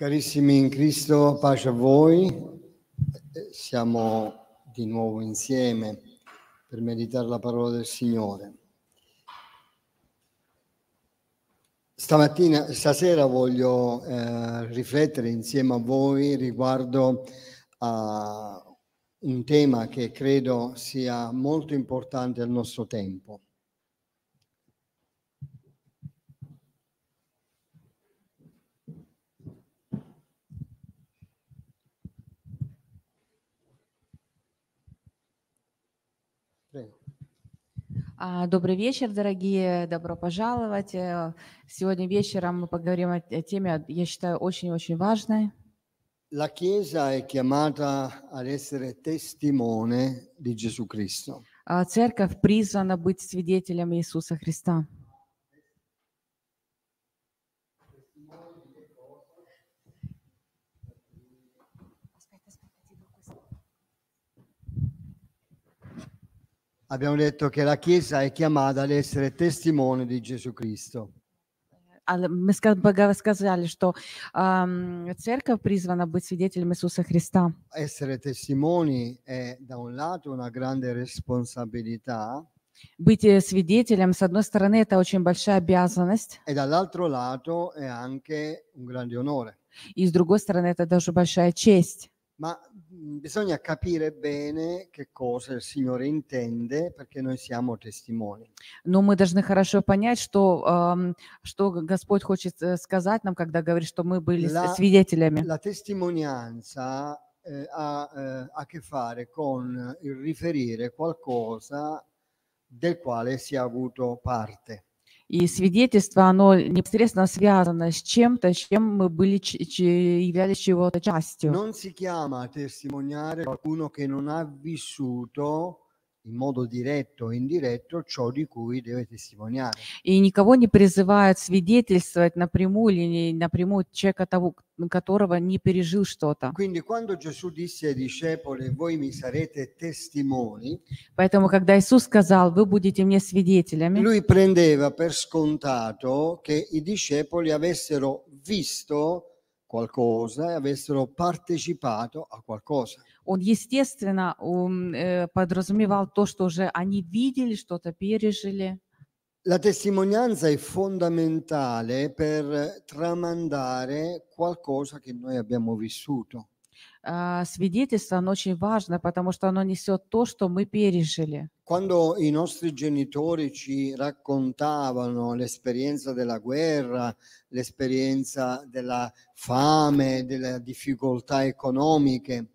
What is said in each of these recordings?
Carissimi in Cristo, pace a voi. Siamo di nuovo insieme per meditare la parola del Signore. Stamattina, stasera voglio eh, riflettere insieme a voi riguardo a un tema che credo sia molto importante al nostro tempo. А, добрый вечер, дорогие, добро пожаловать. Э, сегодня вечером мы поговорим о теме, я считаю, очень-очень важной. La Chiesa è chiamata ad essere testimone di Gesù Cristo. А, церковь призвана быть свидетелем Иисуса Христа. abbiamo detto che la Chiesa è chiamata ad essere testimone di Gesù Cristo. Мы сказали, что э, церковь призвана быть свидетелем Иисуса Христа. Essere testimoni è da un lato una grande responsabilità. Быть свидетелем, с одной стороны, это очень большая обязанность. E dall'altro lato è anche un grande onore. И с другой стороны, это даже большая честь ma mm, bisogna capire bene che cosa il Signore intende perché noi siamo testimoni. Но мы должны хорошо понять, что, что Господь хочет э, сказать нам, когда говорит, что мы были la, свидетелями. La testimonianza э, э, ha a che fare con il riferire qualcosa del quale si è avuto parte. И свидетельство, оно непосредственно связано с чем-то, с чем мы были, являлись чего-то частью. Non si chiama testimoniare qualcuno che non ha vissuto in modo diretto o indiretto ciò di cui deve testimoniare. И никого не призывают свидетельствовать напрямую или напрямую человека того, которого не пережил что-то. Quindi quando Gesù disse ai discepoli voi mi sarete testimoni. Поэтому когда Иисус сказал вы будете мне свидетелями. Lui prendeva per scontato che i discepoli avessero visto qualcosa e avessero partecipato a qualcosa он, естественно, э, подразумевал то, что уже они видели, что-то пережили. La testimonianza è fondamentale per tramandare qualcosa che noi abbiamo vissuto. Uh, свидетельство, оно очень важно, потому что оно несет то, Quando i nostri genitori ci raccontavano l'esperienza della guerra, l'esperienza della fame, delle difficoltà economiche,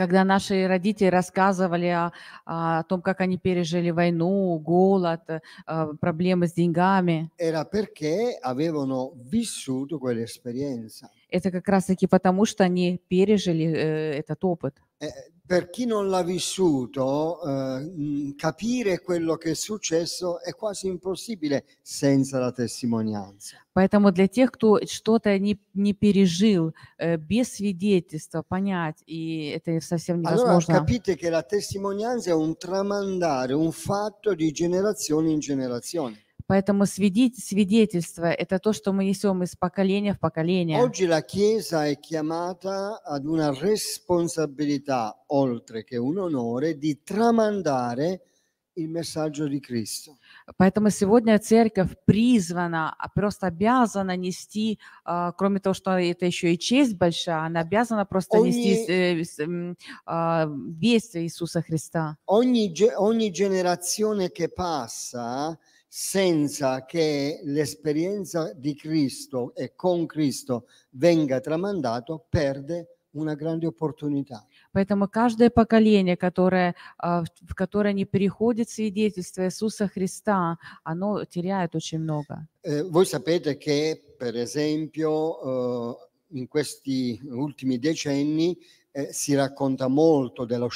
когда наши родители рассказывали о, о том, как они пережили войну, голод, э, проблемы с деньгами. Это как раз-таки потому, что они пережили э, этот опыт. eh, per chi non l'ha vissuto, eh, mm, capire quello che è successo è quasi impossibile senza la testimonianza. Поэтому для тех, кто что-то не, не пережил, э, без свидетельства понять, и это совсем невозможно. Allora capite che la testimonianza è un tramandare, un fatto di generazione in generazione. Поэтому свидетельство – это то, что мы несем из поколения в поколение. Oggi la Chiesa è chiamata ad una responsabilità, oltre che un onore, di tramandare il messaggio di Cristo. Поэтому сегодня церковь призвана, а просто обязана нести, а, кроме того, что это еще и честь большая, она обязана просто ogni, нести э, а, весть Иисуса Христа. Ogni, ogni generazione che passa – senza che l'esperienza di Cristo e con Cristo venga tramandato, perde una grande opportunità. Поэтому каждое поколение, которое, в которое не переходит свидетельство Иисуса Христа, оно теряет очень много. Eh, voi sapete che, per esempio, in questi ultimi decenni si racconta molto della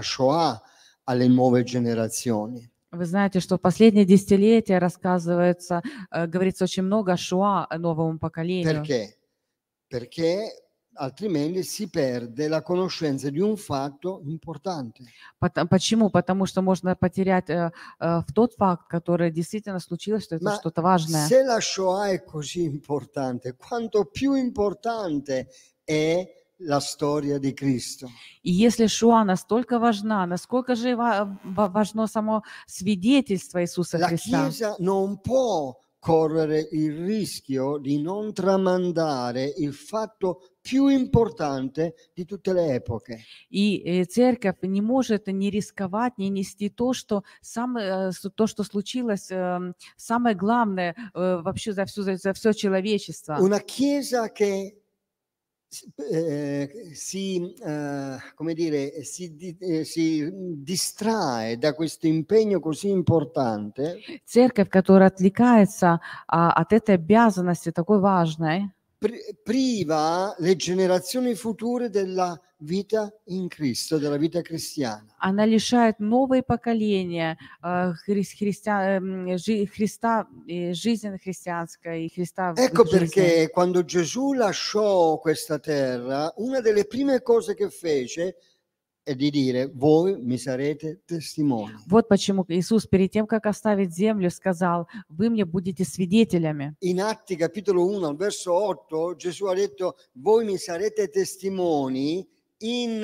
Shoah alle nuove generazioni. Вы знаете, что в последние десятилетия рассказывается, э, говорится очень много о Шуа новому поколению. Perché? Perché Почему? Потому что можно потерять э, э, в тот факт, который действительно случилось, что это что-то важное. Se la Shoah è così importante, quanto più importante è la storia di Cristo. И если Шуа настолько важна, насколько же важно само свидетельство Иисуса la Христа? Chiesa non può correre il rischio di non tramandare il fatto più importante di tutte le epoche. И э, церковь не может не рисковать, не нести то, что самое, э, то, что случилось, эм, самое главное э, вообще за всю за все человечество. Una chiesa che eh, si, eh, come dire, si, di, eh, si distrae da questo impegno così importante. Церковь, которая отвлекается а, от этой обязанности такой важной priva le generazioni future della vita in Cristo, della vita cristiana. Она лишает новые поколения э, хри христиан, жи Христа, э, жизни христианской, Христа Ecco perché quando Gesù lasciò questa terra, una delle prime cose che fece e di dire voi mi sarete testimoni. Вот почему Иисус перед тем, как оставить землю, сказал, вы мне будете свидетелями. In Atti capitolo 1 al verso 8 Gesù ha detto voi mi sarete testimoni in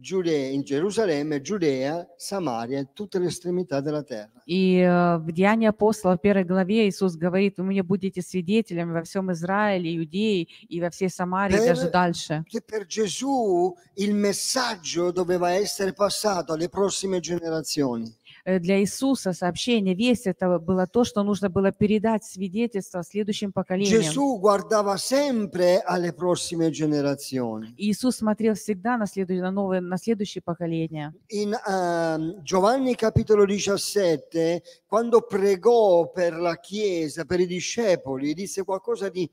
Giudea, in Gerusalemme, Giudea, Samaria, tutte le estremità della terra. И э, в Деянии апостола, в первой главе, Иисус говорит, вы мне будете свидетелями во всем Израиле, Иудее и во всей Самарии, per, даже дальше. Che per Gesù il messaggio doveva essere passato alle prossime generazioni для Иисуса сообщение, весть это было то, что нужно было передать свидетельство следующим поколениям. Gesù guardava sempre alle prossime generazioni. Иисус смотрел всегда на, следующее, на, новое, на следующее поколение. In uh, Giovanni capitolo 17, quando pregò per la Chiesa, per i discepoli, disse qualcosa di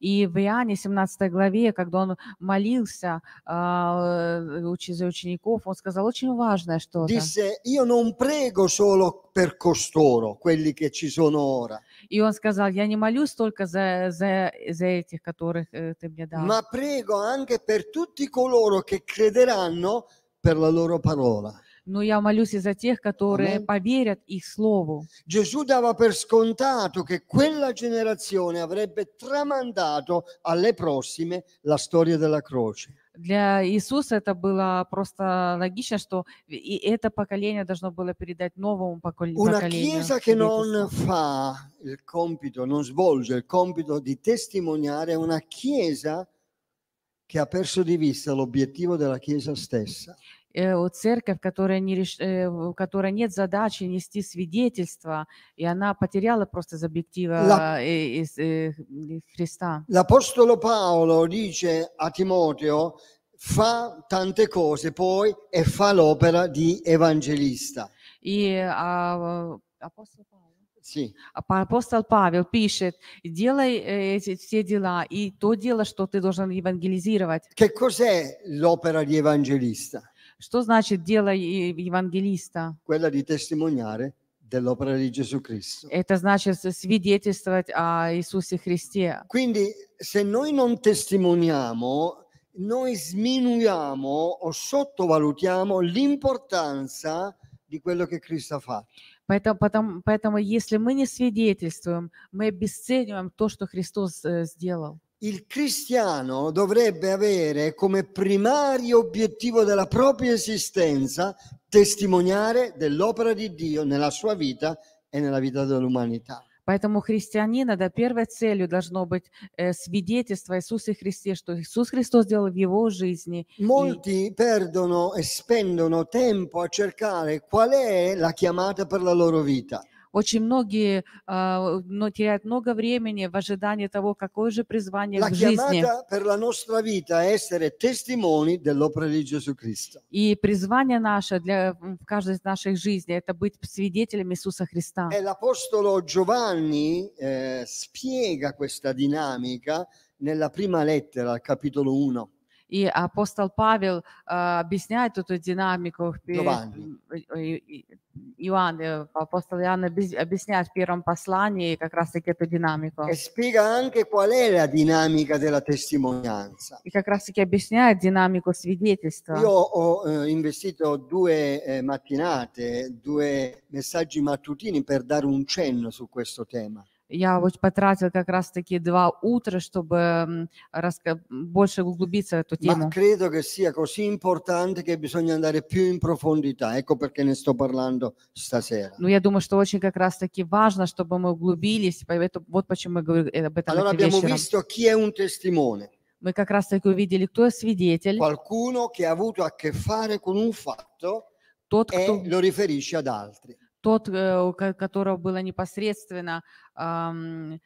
И в Иоанне 17 главе, когда он молился а, э, за учеников, он сказал очень важное что-то. Disse, io non prego solo per costoro, quelli che ci sono ora. И он сказал, я не молюсь только за, за, за этих, которых э, ты мне дал. Ma prego anche per tutti coloro che crederanno per la loro parola. Но я молюсь и за тех, которые Amen. поверят их слову. Gesù dava per scontato che quella generazione avrebbe tramandato alle prossime la storia della croce. Для Иисуса это было просто логично, что и это поколение должно было передать новому покол- Una chiesa che non fa il compito, non svolge il compito di testimoniare, è una chiesa che ha perso di vista l'obiettivo della chiesa stessa. Э, церковь, которая, не реш... Э, которая нет задачи нести свидетельство, и она потеряла просто из объектива La... Э, из, из, из Христа. L'Apostolo Paolo dice a Timoteo, fa tante cose poi e fa l'opera di evangelista. И а, апостол Павел. Sì. А апостол Павел пишет, делай эти все дела и то дело, что ты должен евангелизировать. Che cos'è l'opera di evangelista? Что значит дело евангелиста? Quella di testimoniare dell'opera di Gesù Cristo. Это значит свидетельствовать о Иисусе Христе. Quindi se noi non testimoniamo, noi sminuiamo o sottovalutiamo l'importanza di quello che Cristo ha fatto. Поэтому, потому, поэтому, если мы не свидетельствуем, мы обесцениваем то, что Христос э, сделал il cristiano dovrebbe avere come primario obiettivo della propria esistenza testimoniare dell'opera di Dio nella sua vita e nella vita dell'umanità. Поэтому христианина, да, первой целью должно быть э, свидетельство Иисуса Христе, что Иисус Христос сделал в его жизни. Molti и... perdono e spendono tempo a cercare qual è la chiamata per la loro vita. Очень многие а, но теряют много времени в ожидании того, какое же призвание la в жизни. Per la vita И призвание наше для в каждой из наших жизней это быть свидетелями Иисуса Христа. E l'apostolo Giovanni eh, spiega questa dinamica nella prima lettera, al capitolo 1. И апостол Павел э, объясняет эту динамику. Giovanni. Э, Ioan, Apostol Ioan объясняет в первом послании как раз-таки эту динамику. E spiega anche qual è la dinamica della testimonianza. И как раз-таки объясняет динамику свидетельства. Io ho eh, investito due eh, mattinate, due messaggi mattutini per dare un cenno su questo tema я вот потратил как раз-таки два утра, чтобы раска- больше углубиться в эту тему. Ma credo che sia così importante che bisogna andare più in profondità, ecco perché ne sto parlando stasera. Ну, я думаю, что очень как раз-таки важно, чтобы мы углубились, поэтому вот почему я говорю об этом Allora abbiamo вечером. visto chi è un testimone. Мы как раз-таки увидели, кто свидетель, Qualcuno che ha avuto a che fare con un fatto тот, кто... e lo riferisce ad altri. тот, э, у которого была непосредственно э,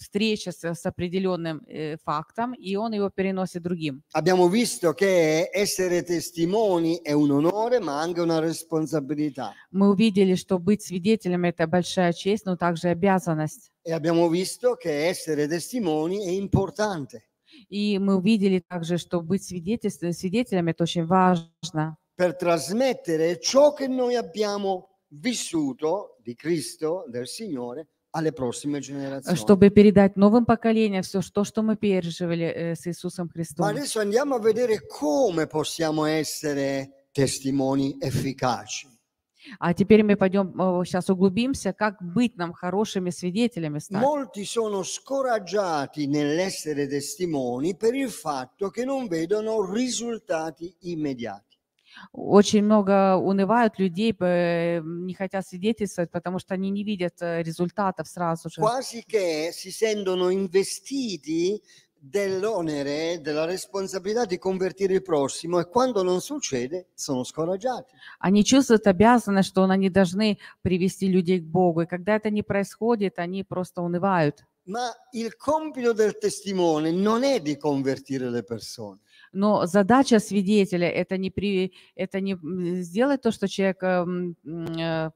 встреча с определенным э, фактом, и он его переносит другим. Abbiamo visto che essere testimoni è un onore, ma anche una responsabilità. Мы увидели, что быть свидетелем это большая честь, но также обязанность. E abbiamo visto che essere testimoni è importante. И мы увидели также, что быть свидетелем, свидетелем это очень важно. Per trasmettere ciò che noi abbiamo vissuto di Cristo, del Signore, э, чтобы передать новым поколениям все то, что мы переживали э, с Иисусом Христом. Ma adesso andiamo a vedere come possiamo essere testimoni efficaci. А теперь мы пойдем, э, сейчас углубимся, как быть нам хорошими свидетелями стать. Molti sono scoraggiati nell'essere testimoni per il fatto che non vedono risultati immediati. Очень много унывают людей, э, не хотят свидетельствовать, потому что они не видят э, результатов сразу же. Quasi che si sentono investiti dell'onere, della responsabilità di convertire il prossimo e quando non succede sono scoraggiati. Они чувствуют обязанность, что они должны привести людей к Богу, и когда это не происходит, они просто унывают. Ma il compito del testimone non è di convertire le persone. Но задача свидетеля это не, при, это не сделать то, что человек эм, э,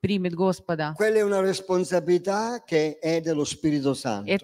примет Господа. Это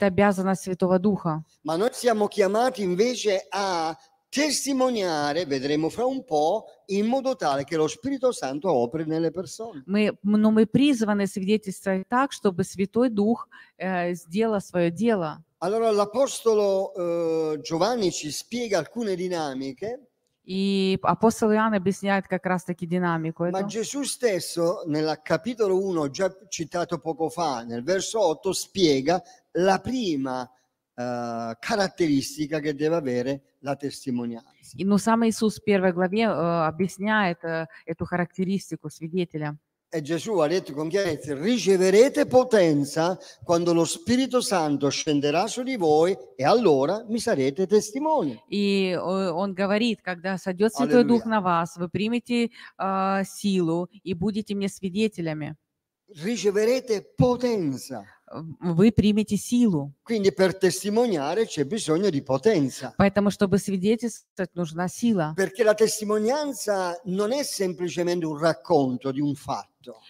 обязанность Святого Духа. Ma noi siamo chiamati invece a testimoniare, vedremo fra un po', in modo tale che lo Spirito Santo operi nelle persone. Мы, но мы призваны свидетельствовать так, чтобы Святой Дух э, сделал свое дело. Allora l'Apostolo eh, Giovanni ci spiega alcune dinamiche. И апостол Иоанн объясняет как раз-таки динамику. Ma Gesù stesso, nel capitolo 1, già citato poco fa, nel verso 8, spiega la prima eh, caratteristica che deve avere la testimonianza. И, но сам Иисус в первой главе э, объясняет э, эту характеристику свидетеля. E Gesù ha detto con chiarezza, riceverete potenza quando lo Spirito Santo scenderà su di voi e allora mi sarete testimoni. И э, он говорит, когда сойдет Святой Дух на вас, вы примете э, силу и будете мне свидетелями. Riceverete potenza. Э, вы примете силу. Quindi per testimoniare c'è bisogno di potenza. Поэтому, чтобы свидетельствовать, нужна сила. Perché la testimonianza non è semplicemente un racconto di un fatto.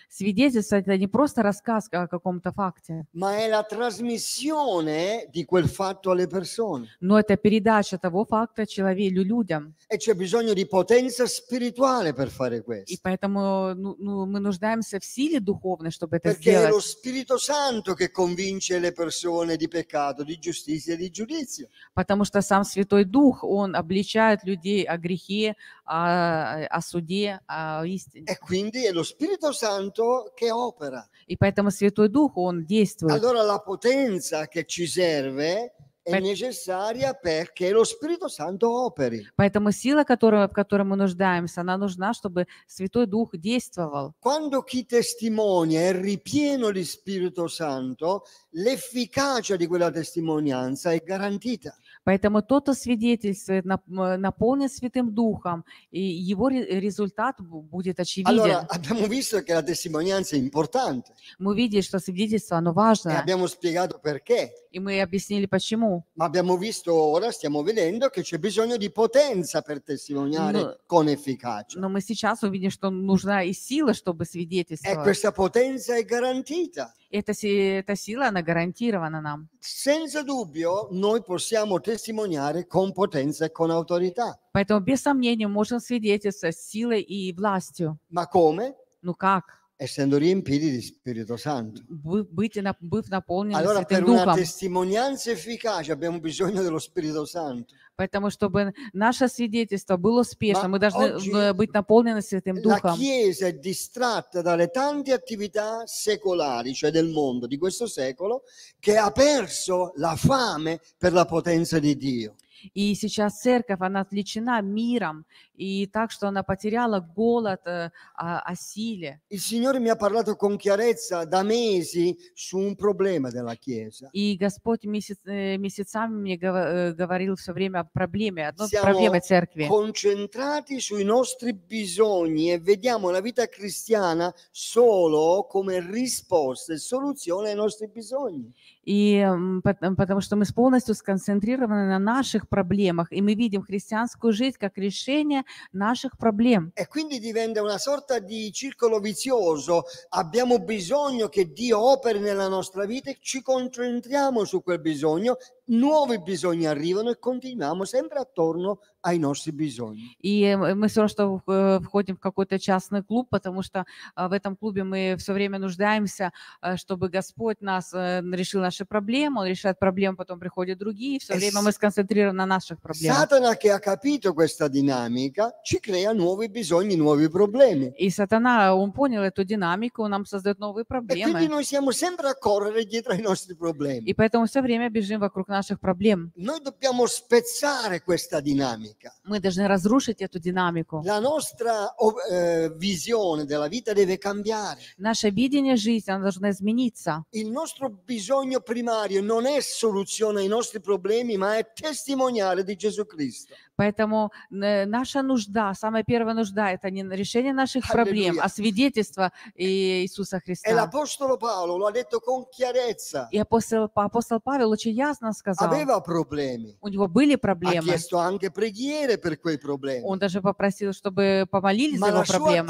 Свидетельство это не просто рассказ о каком-то факте. Ma è la trasmissione di quel fatto alle persone. Но это передача того факта человеку людям. E c'è bisogno di potenza spirituale per fare questo. И поэтому ну, ну, мы нуждаемся в силе духовной, чтобы это Perché è lo Spirito Santo che convince le persone di peccato, di giustizia e di giudizio. Потому что сам Святой Дух, он обличает людей о грехе, о, о суде, о истине. E quindi è lo Spirito Santo Santo che opera. И поэтому Святой Дух, Он действует. Allora la potenza che ci serve è necessaria perché lo Spirito Santo operi. Поэтому сила, которую, в которой мы нуждаемся, она нужна, чтобы Святой Дух действовал. Quando chi testimonia è ripieno di Spirito Santo, l'efficacia di quella testimonianza è garantita. Поэтому тот, кто свидетельствует, наполнен Святым Духом, и его результат будет очевиден. Allora, visto che la testimonianza è importante. Мы видели, что свидетельство, оно важно. E abbiamo spiegato perché. И мы объяснили почему. Ma abbiamo visto ora, stiamo vedendo che c'è bisogno di potenza per testimoniare Но- con efficacia. Но мы сейчас увидим, что нужна и сила, чтобы E свидетельствовать. questa potenza è garantita. Эта, си- эта сила, она гарантирована нам. Senza dubbio noi possiamo testimoniare con potenza e con autorità. Поэтому без сомнения можем свидетельствовать с силой и властью. Ma come? Ну как? essendo riempiti di Spirito Santo. Allora per una testimonianza efficace abbiamo bisogno dello Spirito Santo. Поэтому, чтобы наше свидетельство было успешным, мы должны э, быть наполнены Святым Духом. La Chiesa è distratta dalle tante attività secolari, cioè del mondo, di questo secolo, che ha perso la fame per la potenza di Dio. И сейчас церковь, она отличена миром, и так, что она потеряла голод э, а, о, силе. Il Signore mi ha parlato con chiarezza da mesi su della Chiesa. И Господь месяц, э, месяцами мне э, говорил все время о проблеме, одной Siamo проблеме церкви. concentrati sui nostri bisogni e vediamo la vita cristiana solo come risposta e soluzione ai nostri bisogni. И потому что мы полностью сконцентрированы на наших проблемах, e мы видим христианскую жизнь как решение наших проблем. E quindi diventa una sorta di circolo vizioso. Abbiamo bisogno che Dio operi nella nostra vita e ci concentriamo su quel bisogno nuovi bisogni arrivano e continuiamo sempre attorno ai nostri bisogni. И мы все что э, входим в какой-то частный клуб, потому что э, в этом клубе мы все время нуждаемся, э, чтобы Господь нас решил наши проблемы, Он решает проблемы, потом приходят другие, все время мы сконцентрированы на наших проблемах. Сатана, che ha capito questa dinamica, ci crea nuovi bisogni, nuovi problemi. И сатана, он понял эту динамику, он нам создает новые проблемы. E quindi noi siamo sempre a correre dietro ai nostri problemi. И поэтому все время бежим вокруг наших проблем. Noi dobbiamo spezzare questa dinamica. Мы должны разрушить эту динамику. La nostra э, visione della vita deve cambiare. Наше видение жизни оно должно измениться. Il nostro bisogno primario non è soluzione ai nostri problemi, ma è testimoniare di Gesù Cristo. Поэтому э, наша нужда, самая первая нужда, это не решение наших проблем, а свидетельство Иисуса Христа. Э, и апостол, апостол Павел очень ясно сказал, у него были проблемы. Он даже попросил, чтобы помолились за его проблемы.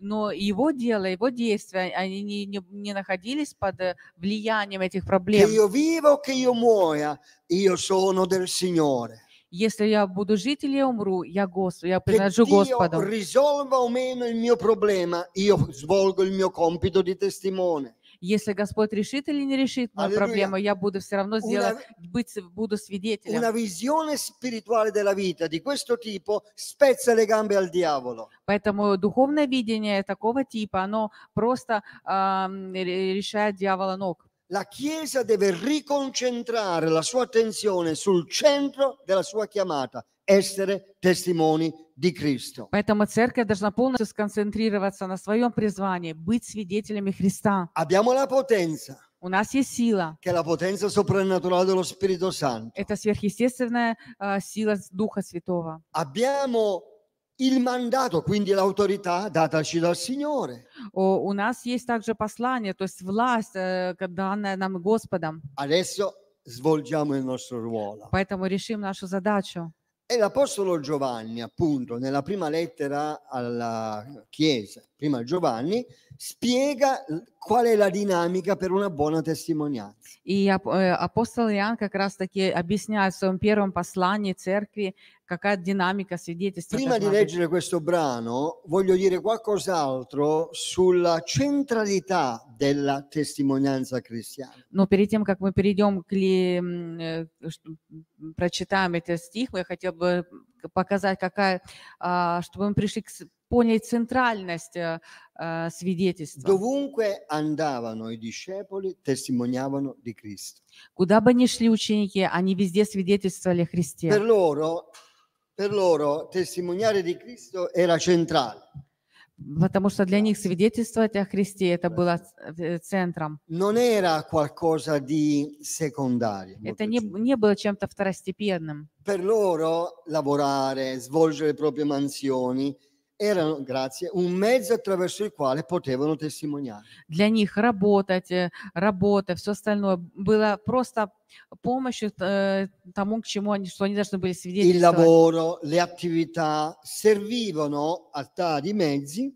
Но его дело, его действия, они не, не, не находились под э, влиянием этих проблем. Que io vivo, che io moia, io sono del Signore. Если я буду жить или я умру, я, Господу, я принадлежу Господу. risolva o meno Если Господь решит или не решит мою проблему, я буду все равно сделать, una, быть, буду свидетелем. Una visione spirituale della vita di questo tipo spezza le gambe al diavolo. Поэтому духовное видение такого типа, оно просто э, решает дьявола ног. la Chiesa deve riconcentrare la sua attenzione sul centro della sua chiamata, essere testimoni di Cristo. Поэтому церковь должна полностью сконцентрироваться на своем призвании, быть свидетелями Христа. Abbiamo la potenza. У нас есть сила. Che è la potenza soprannaturale dello Spirito Santo. Это сверхъестественная uh, сила Духа Святого. Abbiamo il mandato, quindi l'autorità dataci dal Signore. О, у нас есть также послание, то есть власть, э, данная нам Господом. Adesso svolgiamo il nostro ruolo. Поэтому решим нашу задачу. E l'Apostolo Giovanni, appunto, nella prima lettera alla Chiesa, prima Giovanni, spiega qual è la dinamica per una buona testimonianza. И апостол Иоанн как раз-таки объясняет в своем первом послании церкви, какая динамика свидетельства. Prima di leggere questo brano, voglio dire qualcos'altro sulla centralità della testimonianza cristiana. Но перед тем, как мы перейдем к прочитаем этот стих, я хотел бы показать, какая, чтобы мы пришли к понять центральность э, э, свидетельства. Dovunque andavano i discepoli testimoniavano di Cristo. Куда бы ни шли ученики, они везде свидетельствовали о Христе. Per loro, per loro testimoniare di Cristo era centrale. Потому что для них свидетельствовать о Христе это было э, центром. Non era qualcosa di secondario. Это не, не было чем-то второстепенным. Per loro lavorare, svolgere le proprie mansioni, erano, grazie, un mezzo attraverso il quale potevano testimoniare. Для них работать, э, работа, все остальное было просто помощью э, тому, к чему они, что они должны были свидетельствовать. Il lavoro, le attività servivano a tali mezzi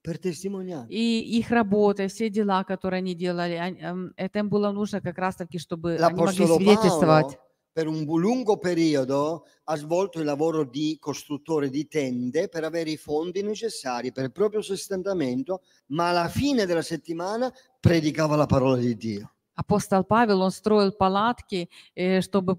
per testimoniare. И их работа, все дела, которые они делали, они, эм, это им было нужно как раз-таки, чтобы они могли свидетельствовать. Paolo, per un lungo periodo ha svolto il lavoro di costruttore di tende per avere i fondi necessari per il proprio sostentamento, ma alla fine della settimana predicava la parola di Dio. Апостол Павел, он строил палатки, э, чтобы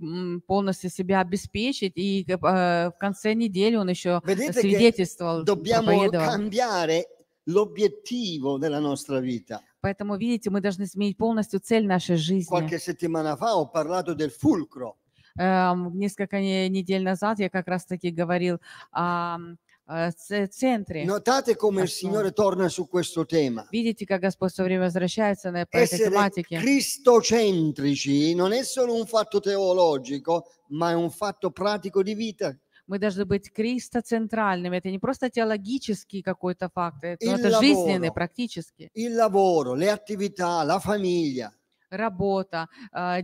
полностью себя обеспечить, и э, э, в конце недели он еще Vedete свидетельствовал, Dobbiamo cambiare l'obiettivo della nostra vita. Поэтому, видите, мы должны изменить полностью цель нашей жизни. Qualche settimana fa ho parlato del fulcro Эм, несколько недель назад я как раз-таки говорил о э, центре. Notate come il Signore torna su questo tema. Видите, как Господь все время возвращается на по этой тематике. Cristocentrici non è solo un fatto teologico, ma è un fatto pratico di vita. Мы должны быть кристоцентральными. Это не просто теологический какой-то факт, это, это lavoro, жизненный, практический. Il lavoro, le attività, la famiglia работа, а,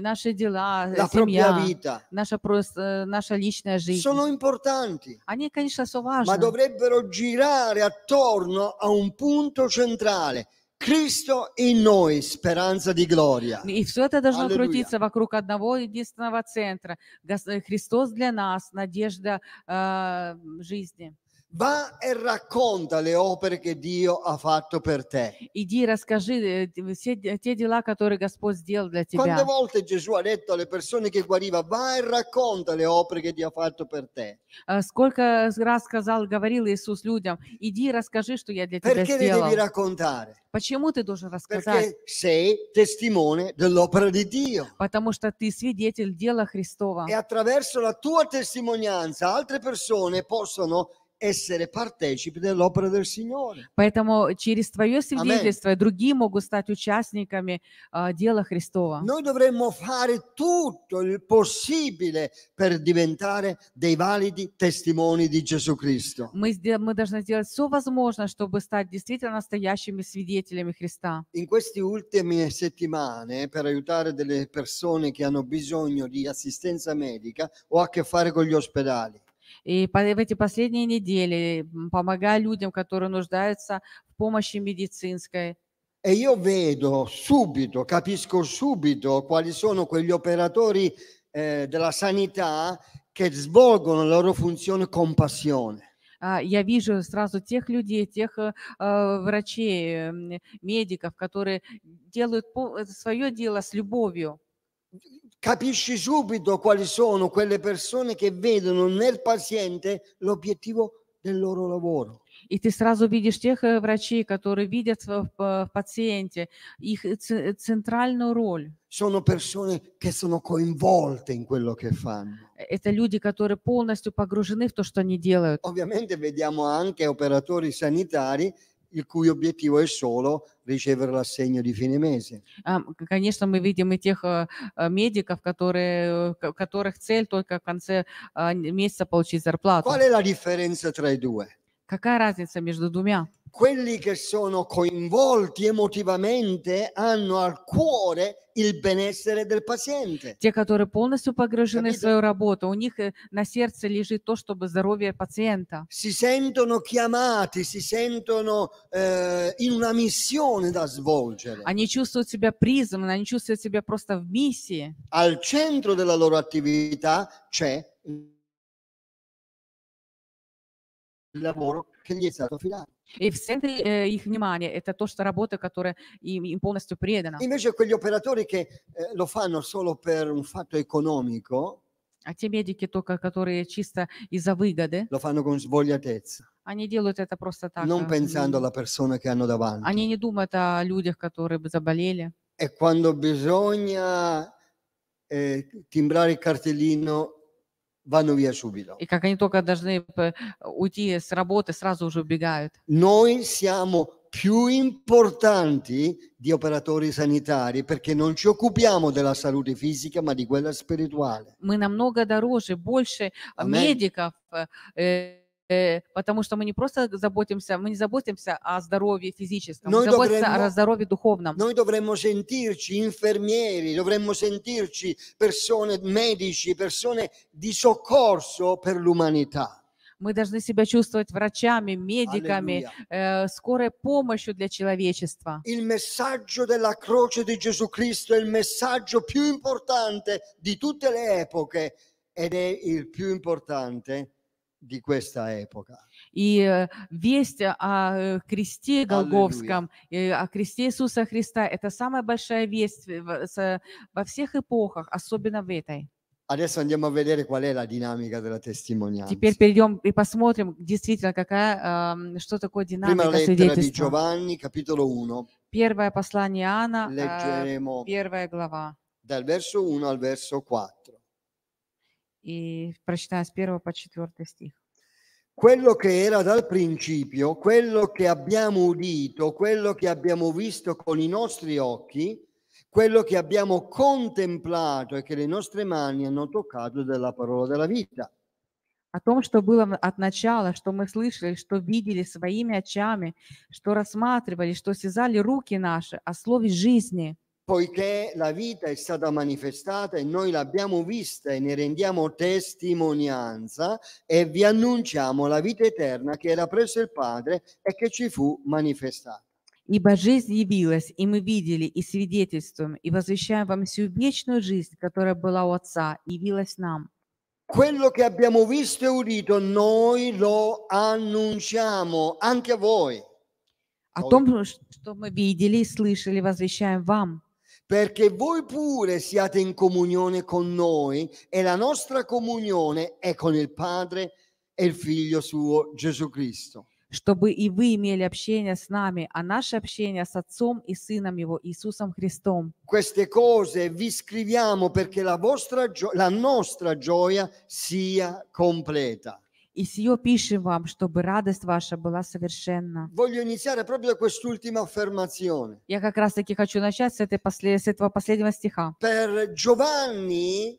наши дела, la семья, vita, наша, э, наша личная жизнь. Sono importanti, Они, конечно, so важны, ma dovrebbero girare attorno a un punto centrale. Cristo in noi, speranza di gloria. И все это должно Alleluia. крутиться вокруг одного единственного центра. Э, Христос для нас, надежда э, жизни. Va e racconta le opere che Dio ha fatto per te. Иди расскажи э, э, э, те дела, которые Господь сделал для тебя. Quante volte Gesù ha detto alle persone che guariva, va e racconta le opere che Dio ha fatto per te. Сколько раз сказал, говорил Иисус людям, иди расскажи, что я для тебя Perché сделал. Perché devi raccontare? Почему ты должен рассказать? Perché sei testimone dell'opera di Dio. Потому что ты свидетель дела Христова. E attraverso la tua testimonianza altre persone possono essere partecipi dell'opera del Signore. Поэтому через твое свидетельство Amen. другие могут стать участниками uh, дела Христова. Noi dovremmo fare tutto il possibile per diventare dei validi testimoni di Gesù Cristo. Мы, мы должны сделать все возможное, чтобы стать действительно настоящими свидетелями Христа. In queste ultime settimane, per aiutare delle persone che hanno bisogno di assistenza medica, ho a che fare con gli ospedali. И в эти последние недели, помогая людям, которые нуждаются в помощи медицинской, e io vedo subito, capisco subito quali sono quegli operatori eh, della sanità che svolgono la loro funzione con passione. А, я вижу сразу тех людей, тех э, э врачей, медиков, которые делают э, свое дело с любовью. capisci subito quali sono quelle persone che vedono nel paziente l'obiettivo del loro lavoro. И ты сразу видишь тех э, врачей, которые видят в пациенте их центральную роль. Sono persone che sono coinvolte in quello che fanno. Это люди, которые полностью погружены в то, что они делают. Ovviamente vediamo anche operatori sanitari il cui obiettivo è solo ricevere l'assegno di fine mese. Конечно, мы видим и тех медиков, которые, которых цель только в конце месяца получить зарплату. Qual è la differenza tra i due? Какая разница между двумя? Quelli che sono coinvolti emotivamente hanno al cuore il benessere del paziente. Те, которые полностью погружены Capito? в свою работу, у них на сердце лежит то, чтобы здоровье пациента. Si sentono chiamati, si sentono eh, in una missione da svolgere. Они чувствуют себя призваны, они чувствуют себя просто в миссии. Al centro della loro attività c'è lavoro che gli è stato affidato. E в центре э, их внимания это то, что работа, которая им, им полностью предана. Invece quegli operatori che eh, lo fanno solo per un fatto economico, а те медики только, которые чисто из-за выгоды, lo fanno con svogliatezza. Они делают это просто так. Non э, pensando alla persona che hanno davanti. Они не думают о людях, которые бы заболели. E quando bisogna eh, timbrare il cartellino vanno via subito. И как только должны э, уйти с работы, сразу уже убегают. Noi siamo più importanti di operatori sanitari perché non ci occupiamo della salute fisica ma di quella spirituale. Мы намного дороже, больше Amen. медиков, э, Э, потому что мы не просто заботимся, мы не заботимся о здоровье физическом, Noi мы заботимся dovremmo, о здоровье духовном. Noi dovremmo sentirci infermieri, dovremmo sentirci persone medici, persone di soccorso per l'umanità. Мы должны себя чувствовать врачами, медиками, э, скорой помощью для человечества. Il messaggio della croce di Gesù Cristo è il messaggio più importante di tutte le epoche ed è il più importante di questa epoca. И э, весть о э, кресте Голговском, э, о кресте Иисуса Христа, это самая большая весть во всех эпохах, особенно в этой. Adesso andiamo a vedere qual è la dinamica della testimonianza. Теперь перейдем и посмотрим действительно, какая, эм, что такое динамика Prima lettera di Giovanni, capitolo 1. Первое послание Иоанна, Leggeremo первая глава. Dal verso 1 al verso 4. e прочитаю с 1 по 4 стих. Quello che era dal principio, quello che abbiamo udito, quello che abbiamo visto con i nostri occhi, quello che abbiamo contemplato e che le nostre mani hanno toccato della parola della vita. О том, что было от начала, что мы слышали, что видели своими очами, что рассматривали, что связали руки наши о слове жизни – poiché la vita è stata manifestata e noi l'abbiamo vista e ne rendiamo testimonianza e vi annunciamo la vita eterna che era presso il Padre e che ci fu manifestata. Ибо жизнь явилась, и мы видели и свидетельствуем, и возвещаем вам всю вечную жизнь, которая была у Отца, явилась нам. Quello che abbiamo visto e udito noi lo annunciamo anche a voi. О том, что мы видели и слышали, возвещаем вам perché voi pure siate in comunione con noi e la nostra comunione è con il Padre e il Figlio suo Gesù Cristo. Чтобы и вы имели общение с нами, а наше общение с Отцом и Сыном Его, Иисусом Христом. Queste cose vi scriviamo perché la, vostra la nostra gioia sia completa. И сие пишем вам, чтобы радость ваша была совершенна. Я как раз таки хочу начать с, этой после, с этого последнего стиха. Per Giovanni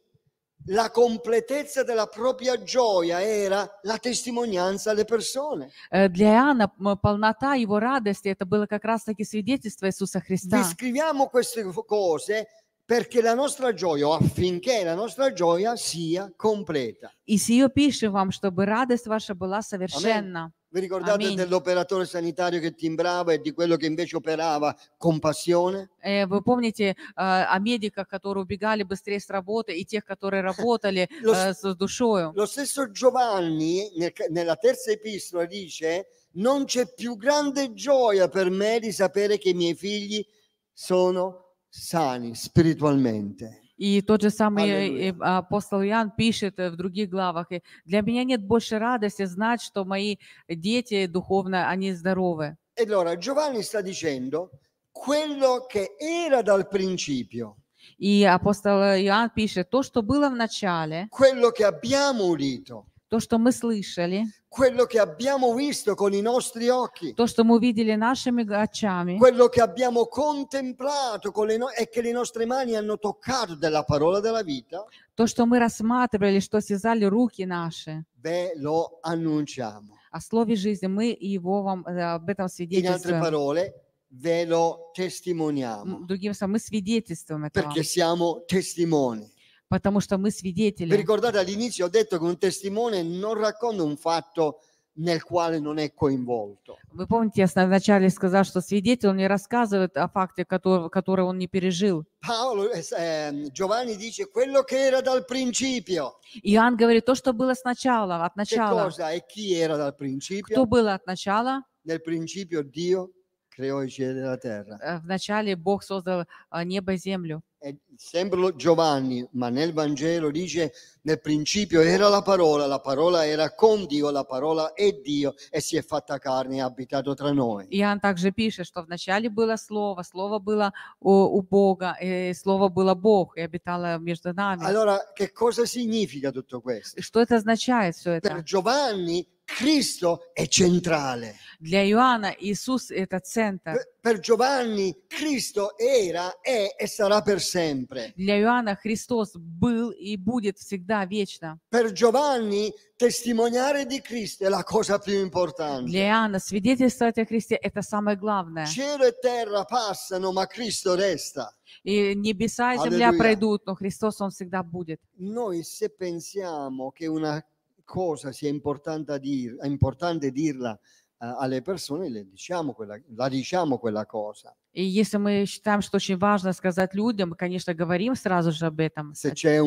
la completezza della propria gioia era la testimonianza alle persone. Э, для Иоанна полнота его радости это было как раз таки свидетельство Иисуса Христа. Descriviamo queste cose perché la nostra gioia, o affinché la nostra gioia sia completa. И сию пишем вам, чтобы радость ваша была совершенна. Vi ricordate Amen. dell'operatore sanitario che timbrava e di quello che invece operava con passione? Eh, вы помните э, о медиках, которые убегали быстрее с работы, и тех, которые работали lo, э, с душою? Lo stesso Giovanni nella terza epistola dice non c'è più grande gioia per me di sapere che i miei figli sono сани спiritualmente. И тот же самый Аллилуйя. апостол Иоанн пишет в других главах, для меня нет больше радости знать, что мои дети духовно, они здоровы. E allora Giovanni sta dicendo quello che era dal principio. И апостол Иоанн пишет, то, что было в начале, quello che abbiamo udito, то, что мы слышали, quello che abbiamo visto con i nostri occhi, то, что мы видели нашими очами, quello che abbiamo contemplato con le no- e che le nostre mani hanno toccato della parola della vita, то, что мы рассматривали, что связали руки наши, ve lo annunciamo. о слове жизни мы его вам э, об этом In altre свидетельствуем. parole, ve lo testimoniamo, Другим словом, мы свидетельствуем этого, perché siamo testimoni. потому что мы свидетели. Vi ricordate all'inizio ho detto che un testimone non racconta un fatto nel quale non è coinvolto. Вы помните, я вначале сказал, что свидетель он не рассказывает о факте, который, который он не пережил. Paolo, eh, Giovanni dice quello che era dal principio. Иоанн говорит то, что было сначала, от начала. Che cosa e chi era dal principio? Кто было от начала? Nel principio Dio creò i cieli e la terra. Вначале Бог создал небо и землю. è sempre Giovanni, ma nel Vangelo dice nel principio era la parola, la parola era con Dio, la parola è Dio e si è fatta carne e ha abitato tra noi. Иоанн также пишет, что вначале было слово, слово было у, у Бога, e слово было Бог и обитало между нами. Allora, che cosa significa tutto questo? Что это означает все это? Per Giovanni Cristo è centrale. Для Иоанна Иисус это центр. Per, Giovanni Cristo era, è e sarà per sempre. Для Иоанна Христос был и будет всегда вечно. Per Giovanni testimoniare di Cristo è la cosa più importante. Для Иоанна свидетельствовать о Христе это самое главное. Cielo e terra passano, ma Cristo resta. И небеса и земля Alleluia. пройдут, но Христос он всегда будет. Noi se pensiamo che una cosa sia importante, dir, importante dirla eh, alle persone, le diciamo quella, la diciamo quella cosa. И если мы считаем, что очень важно сказать людям, мы, конечно, говорим сразу же об этом. Se c'è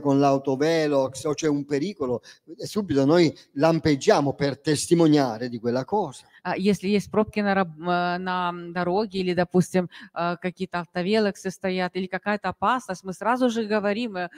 con l'autovelox, o c'è un pericolo, e subito noi lampeggiamo per testimoniare di quella cosa. А если есть пробки на, э, на дороге или, допустим, э, какие-то автовелоксы стоят или какая-то опасность, мы сразу же говорим, э,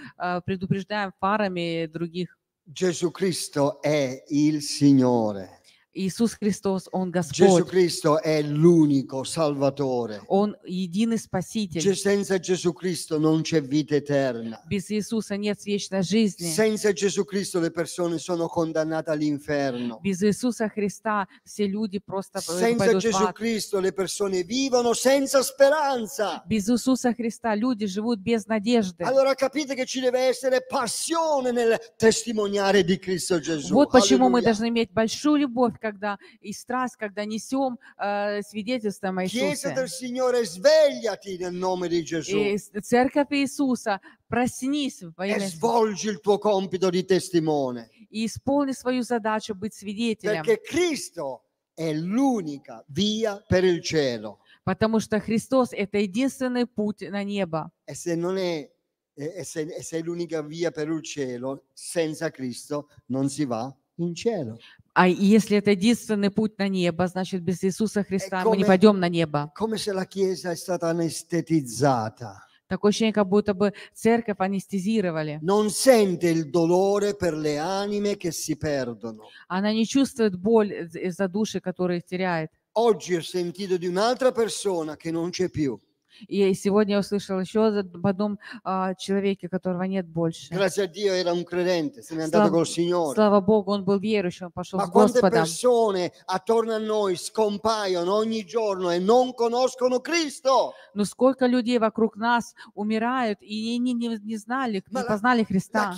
предупреждаем фарами других. Иисус Христос — это il Signore. Иисус Христос, Он Господь. Gesù Cristo è l'unico Salvatore. Он единый Спаситель. Ge- cioè, senza Gesù Cristo non c'è vita eterna. Без Иисуса нет вечной жизни. Senza Gesù Cristo le persone sono condannate all'inferno. Без Иисуса Христа все люди просто Senza пойдут в Gesù ад. Cristo le persone vivono senza speranza. Без Иисуса Христа люди живут без надежды. Allora capite che ci deve essere passione nel testimoniare di Cristo Gesù. Вот почему мы Alleluia. должны иметь большую любовь когда и страсть, когда несем э, свидетельство о Иисусе. Chiesa del Signore, svegliati nel nome di Gesù. И церковь Иисуса, проснись во E имя svolgi il tuo compito di testimone. и исполни свою задачу быть свидетелем, Perché Cristo è l'unica via per il cielo. потому что Христос – это единственный путь на небо. E se non è e e se, e se è l'unica via per il cielo, senza Cristo non si va in cielo. А если это единственный путь на небо, значит, без Иисуса Христа come, мы не пойдем на небо. Come se la Chiesa è stata anestetizzata. Такое ощущение, как будто бы церковь анестезировали. Non sente il dolore per le anime che si perdono. Она не чувствует боль за души, которые теряет. Oggi ho sentito di un'altra persona che non c'è più. И сегодня я услышал еще об одном а, человеке, которого нет больше. Слава Богу, он был верующим, он пошел Ma с Господом. E Но сколько людей вокруг нас умирают и они не, знали, не познали Христа.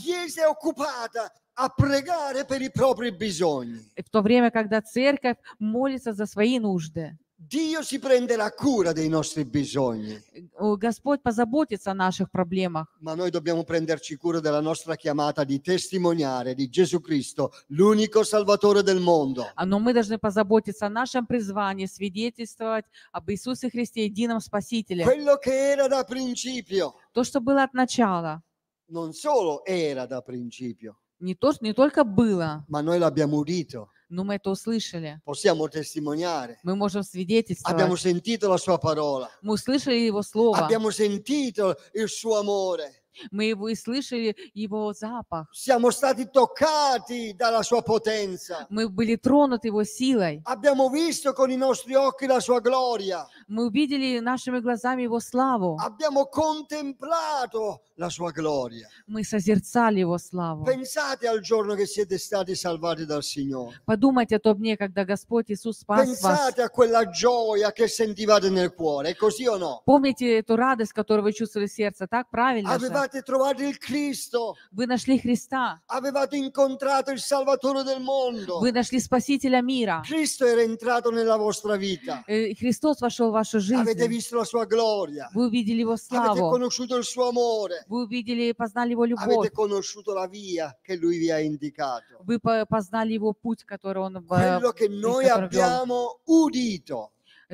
a pregare per i propri bisogni. В то время, когда церковь молится за свои нужды. Dio si prenderà cura dei nostri bisogni. Э, Господь позаботится о наших проблемах. Ma noi dobbiamo prenderci cura della nostra chiamata di testimoniare di Gesù Cristo, l'unico salvatore del mondo. Но мы должны позаботиться о нашем призвании свидетельствовать об Иисусе Христе, едином Спасителе. Quello che era da principio. То, что было от начала. Non solo era da principio. Не то, не только было. Ma noi l'abbiamo udito. Но мы это услышали. Possiamo testimoniare. Мы можем свидетельствовать. Abbiamo sentito la sua parola. Мы услышали Его Слово. Abbiamo sentito il suo amore. Мы его и слышали, его запах. Siamo stati toccati dalla sua potenza. Мы были тронуты его силой. Abbiamo visto con i nostri occhi la sua gloria. Мы увидели нашими глазами его славу. Abbiamo contemplato la sua gloria. Мы созерцали его славу. Pensate al giorno che siete stati salvati dal Signore. Подумайте о том дне, когда Господь Иисус спас вас. Pensate a quella gioia che sentivate nel cuore, è così o no? Помните эту радость, которую вы чувствовали в сердце, так правильно же? Avevate avevate trovato il Cristo. Вы нашли Христа. Avevate incontrato il Salvatore del mondo. Вы нашли Спасителя мира. Cristo era entrato nella vostra vita. Христос вошел в вашу жизнь. Avete visto la sua gloria. Вы увидели его славу. Avete conosciuto il suo amore. Вы увидели, познали его любовь. Avete conosciuto la via che lui vi ha indicato. Вы познали его путь, который он Quello che noi abbiamo udito.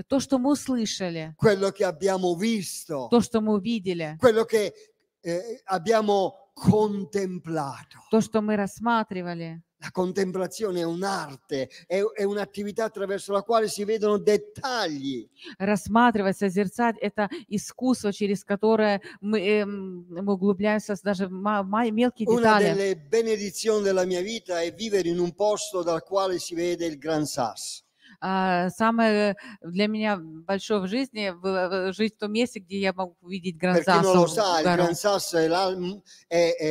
то, что мы услышали, quello che abbiamo visto, то, что мы увидели, quello che eh, abbiamo contemplato. То, что мы рассматривали. La contemplazione è un'arte, è, è un'attività attraverso la quale si vedono dettagli. Рассматривать, созерцать – это искусство, через которое мы, э, мы углубляемся даже в мелкие Una детали. delle benedizioni della mia vita è vivere in un posto dal quale si vede il Gran Sasso. А, самое для меня большое в жизни было э, жить в том месте, где я могу увидеть Гранд Sasso. Non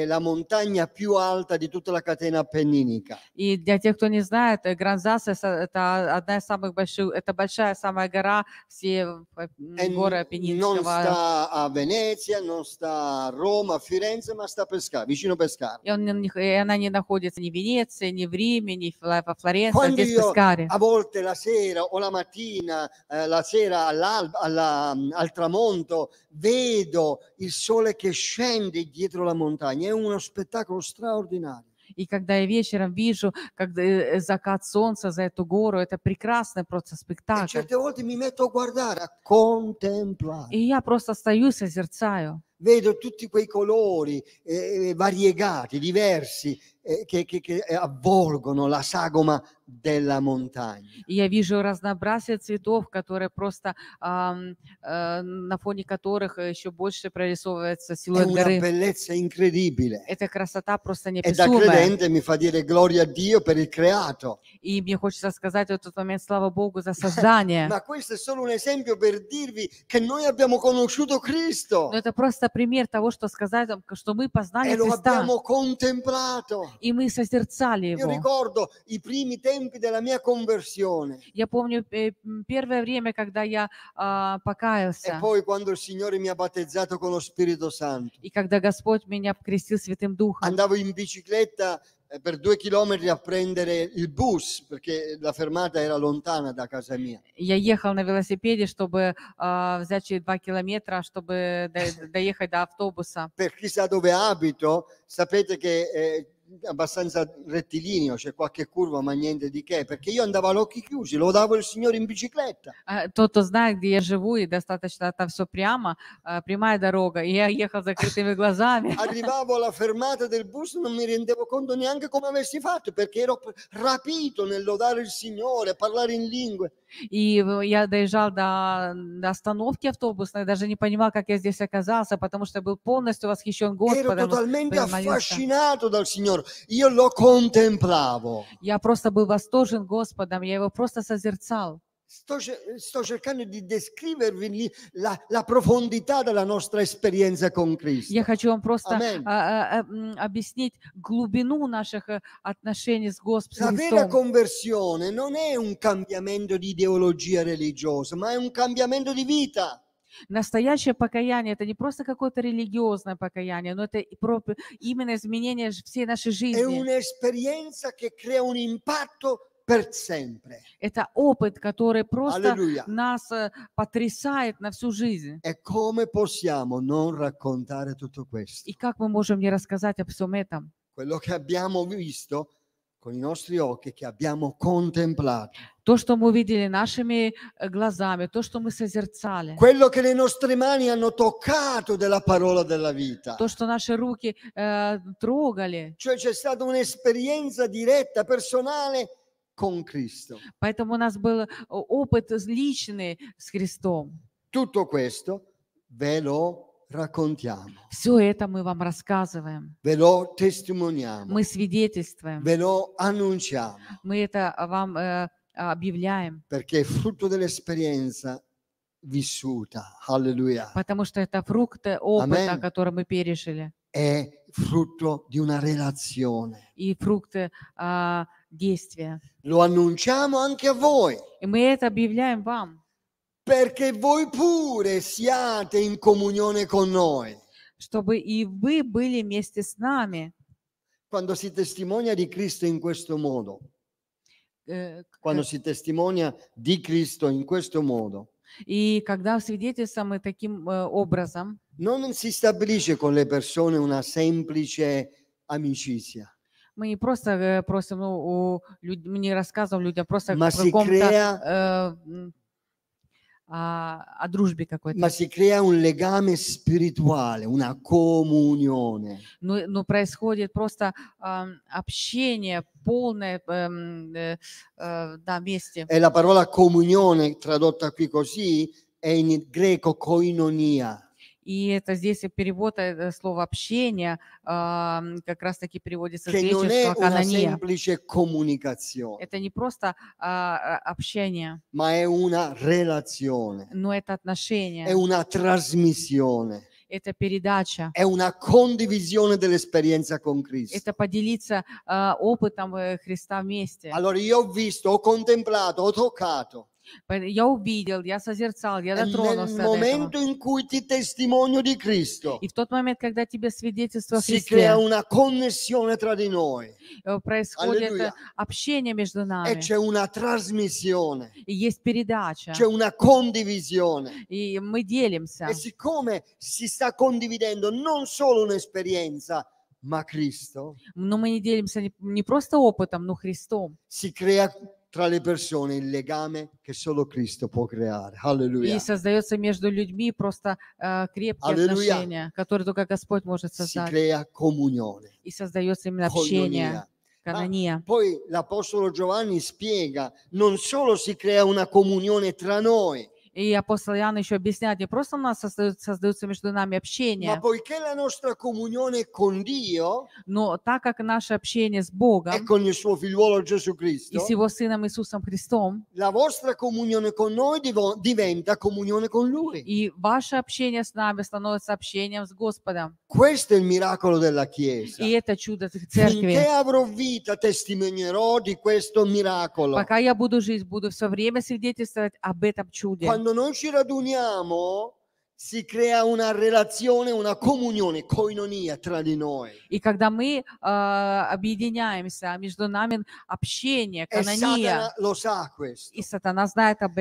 la, montagna più alta di tutta la catena appenninica. И для тех, кто не знает, э, Гранд Sasso это одна из самых больших, это большая самая гора все э, горы Апеннинского. Non sta a Venezia, non sta a Roma, Firenze, ma sta a Pescara, vicino Pescara. И, он, и она не находится ни в Венеции, ни в Риме, ни во Флоренции, а здесь в Пескаре. A volte la sera o la mattina, eh, la sera alla, mm, al tramonto, vedo il sole che scende dietro la montagna. È uno spettacolo straordinario. И когда я вечером вижу, когда закат солнца за эту гору, это прекрасный просто спектакль. И я просто стою и созерцаю. Vedo tutti quei colori eh, eh variegati, diversi, che, che, che обволгоно la sagoma della montagna. Я вижу разнообразие цветов, которые просто э, э, на фоне которых еще больше прорисовывается силуэт горы. È una bellezza incredibile. Эта красота просто неописуемая. E da credente mi fa dire gloria a Dio per il creato. И мне хочется сказать в этот момент слава Богу за создание. Ma questo è solo un esempio per dirvi che noi abbiamo conosciuto Cristo. Но это просто пример того, что сказать, что мы познали Христа. E lo abbiamo contemplato. И мы созерцали Io его. ricordo i primi tempi della mia conversione Я помню э, первое время, когда я e покаялся, poi quando il Signore mi ha battezzato con lo Spirito Santo. и когда Господь меня крестил Святым Духом. Andavo in bicicletta eh, per due chilometri a prendere il bus perché la fermata era lontana da casa mia. Я ехал на велосипеде, чтобы взять через два километра, чтобы доехать до автобуса. Per chi sa dove abito, sapete che eh, abbastanza rettilineo, c'è qualche curva ma niente di che, perché io andavo ad occhi chiusi, lo davo il Signore in bicicletta. Тот, кто знает, где я живу, и достаточно там все прямо, прямая дорога, и я ехал закрытыми глазами. Arrivavo alla fermata del bus, non mi rendevo conto neanche come avessi fatto, perché ero rapito nel lodare il Signore, parlare in lingue. И я доезжал до, до остановки автобусной, даже не понимал, как я здесь оказался, потому что был полностью восхищен Господом. Я просто был восторжен Господом, я его просто созерцал. Sto, sto, cercando di descrivervi la, la profondità della nostra esperienza con Cristo. Я хочу вам просто а, а, объяснить глубину наших э, отношений с Господом. La vera conversione non è un cambiamento di ideologia religiosa, ma è un cambiamento di vita. Настоящее покаяние – это не просто какое-то религиозное покаяние, но это именно изменение всей нашей жизни. È un'esperienza che crea un impatto Это опыт, который просто Alleluia. нас э, потрясает на всю жизнь. И как мы можем не рассказать обо всем этом? Quello che abbiamo visto con i nostri occhi, che abbiamo contemplato. То, что мы видели нашими э, глазами, то, что мы созерцали. Quello che le nostre mani hanno toccato della parola della vita. То, что наши руки э, трогали. Cioè c'è stata un'esperienza diretta, personale, con Cristo. Поэтому у нас был э, опыт личный с Христом. Tutto questo ve lo raccontiamo. Все это мы вам рассказываем. Ve lo testimoniamo. Мы свидетельствуем. Ve lo annunciamo. Мы это вам э, объявляем. Perché è frutto dell'esperienza vissuta. Alleluia. Потому что это фрукт э, опыта, Amen. который мы пережили. È frutto di una relazione. И фрукты э, действия. Lo annunciamo anche a voi. И мы это объявляем вам. Perché voi pure siate in comunione con noi. Чтобы и вы были вместе с нами. Quando si testimonia di Cristo in questo modo. Э, Quando si testimonia di Cristo in questo modo. И когда свидетельствуем мы таким э, образом. Non si stabilisce con le persone una semplice amicizia. Мы не просто э, просим, ну, у люд... ми не розказуємо людям просто Mas каком-то э, а, о дружбе какой-то. Ma si crea un legame spirituale, una comunione. Ну но ну, происходит просто э, общение полное эм, э, э, да, вместе. E la parola comunione tradotta qui così è in greco koinonia. И это здесь перевод э, слово «общение» а, как раз-таки переводится с греческого «канония». Это не просто а, а, общение, но это отношение. È una trasmissione. Это передача. È una condivisione dell'esperienza con Cristo. Это поделиться опытом э, Христа вместе. Allora io ho visto, ho contemplato, ho toccato. Я увидел, я созерцал, я дотронулся Nel momento in cui ti testimonio di Cristo, И в тот момент, когда тебе свидетельство о si crea Христе, una connessione tra di noi э, происходит Alleluia. э, общение между e нами. c'è una trasmissione, И есть передача. c'è una condivisione. И мы делимся. E siccome si sta condividendo non solo un'esperienza, ma Cristo, Но мы не делимся не, не просто опытом, но Христом. si crea tra le persone il legame che solo Cristo può creare. Alleluia. И просто э, крепкие Si crea comunione. И создается общение. Ma poi l'Apostolo Giovanni spiega, non solo si crea una comunione tra noi, И апостол Иоанн еще объясняет, не просто у нас создается создаются между нами общения, Dio, но так как наше общение с Богом Cristo, и с Его Сыном Иисусом Христом, la con noi con Lui. И ваше общение с нами становится общением с Господом. Questo è il miracolo della Chiesa. И это чудо церкви. Finché avrò vita testimonierò di questo miracolo. Пока я буду жить, буду все время свидетельствовать об этом чуде. Quando quando non ci raduniamo si crea una relazione, una comunione, coinonia tra di noi. E когда мы э, объединяемся, между нами общение, э, канония. Lo sa questo. E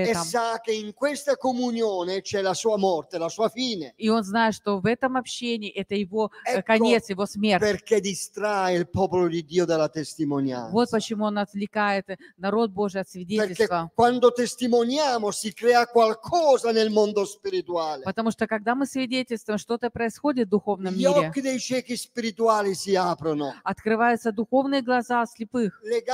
э, sa che in questa comunione c'è la sua morte, la sua fine. И он знает, что в этом общении это его ecco конец, его смерть. Perché distrae il popolo di Dio dalla testimonianza. Вот почему он отвлекает народ Божий от свидетельства. Perché quando testimoniamo si crea qualcosa nel mondo spirituale. Потому что когда мы свидетельствуем, что-то происходит в духовном Gli мире, occhi dei ciechi spirituali si aprono, открываются духовные глаза слепых, le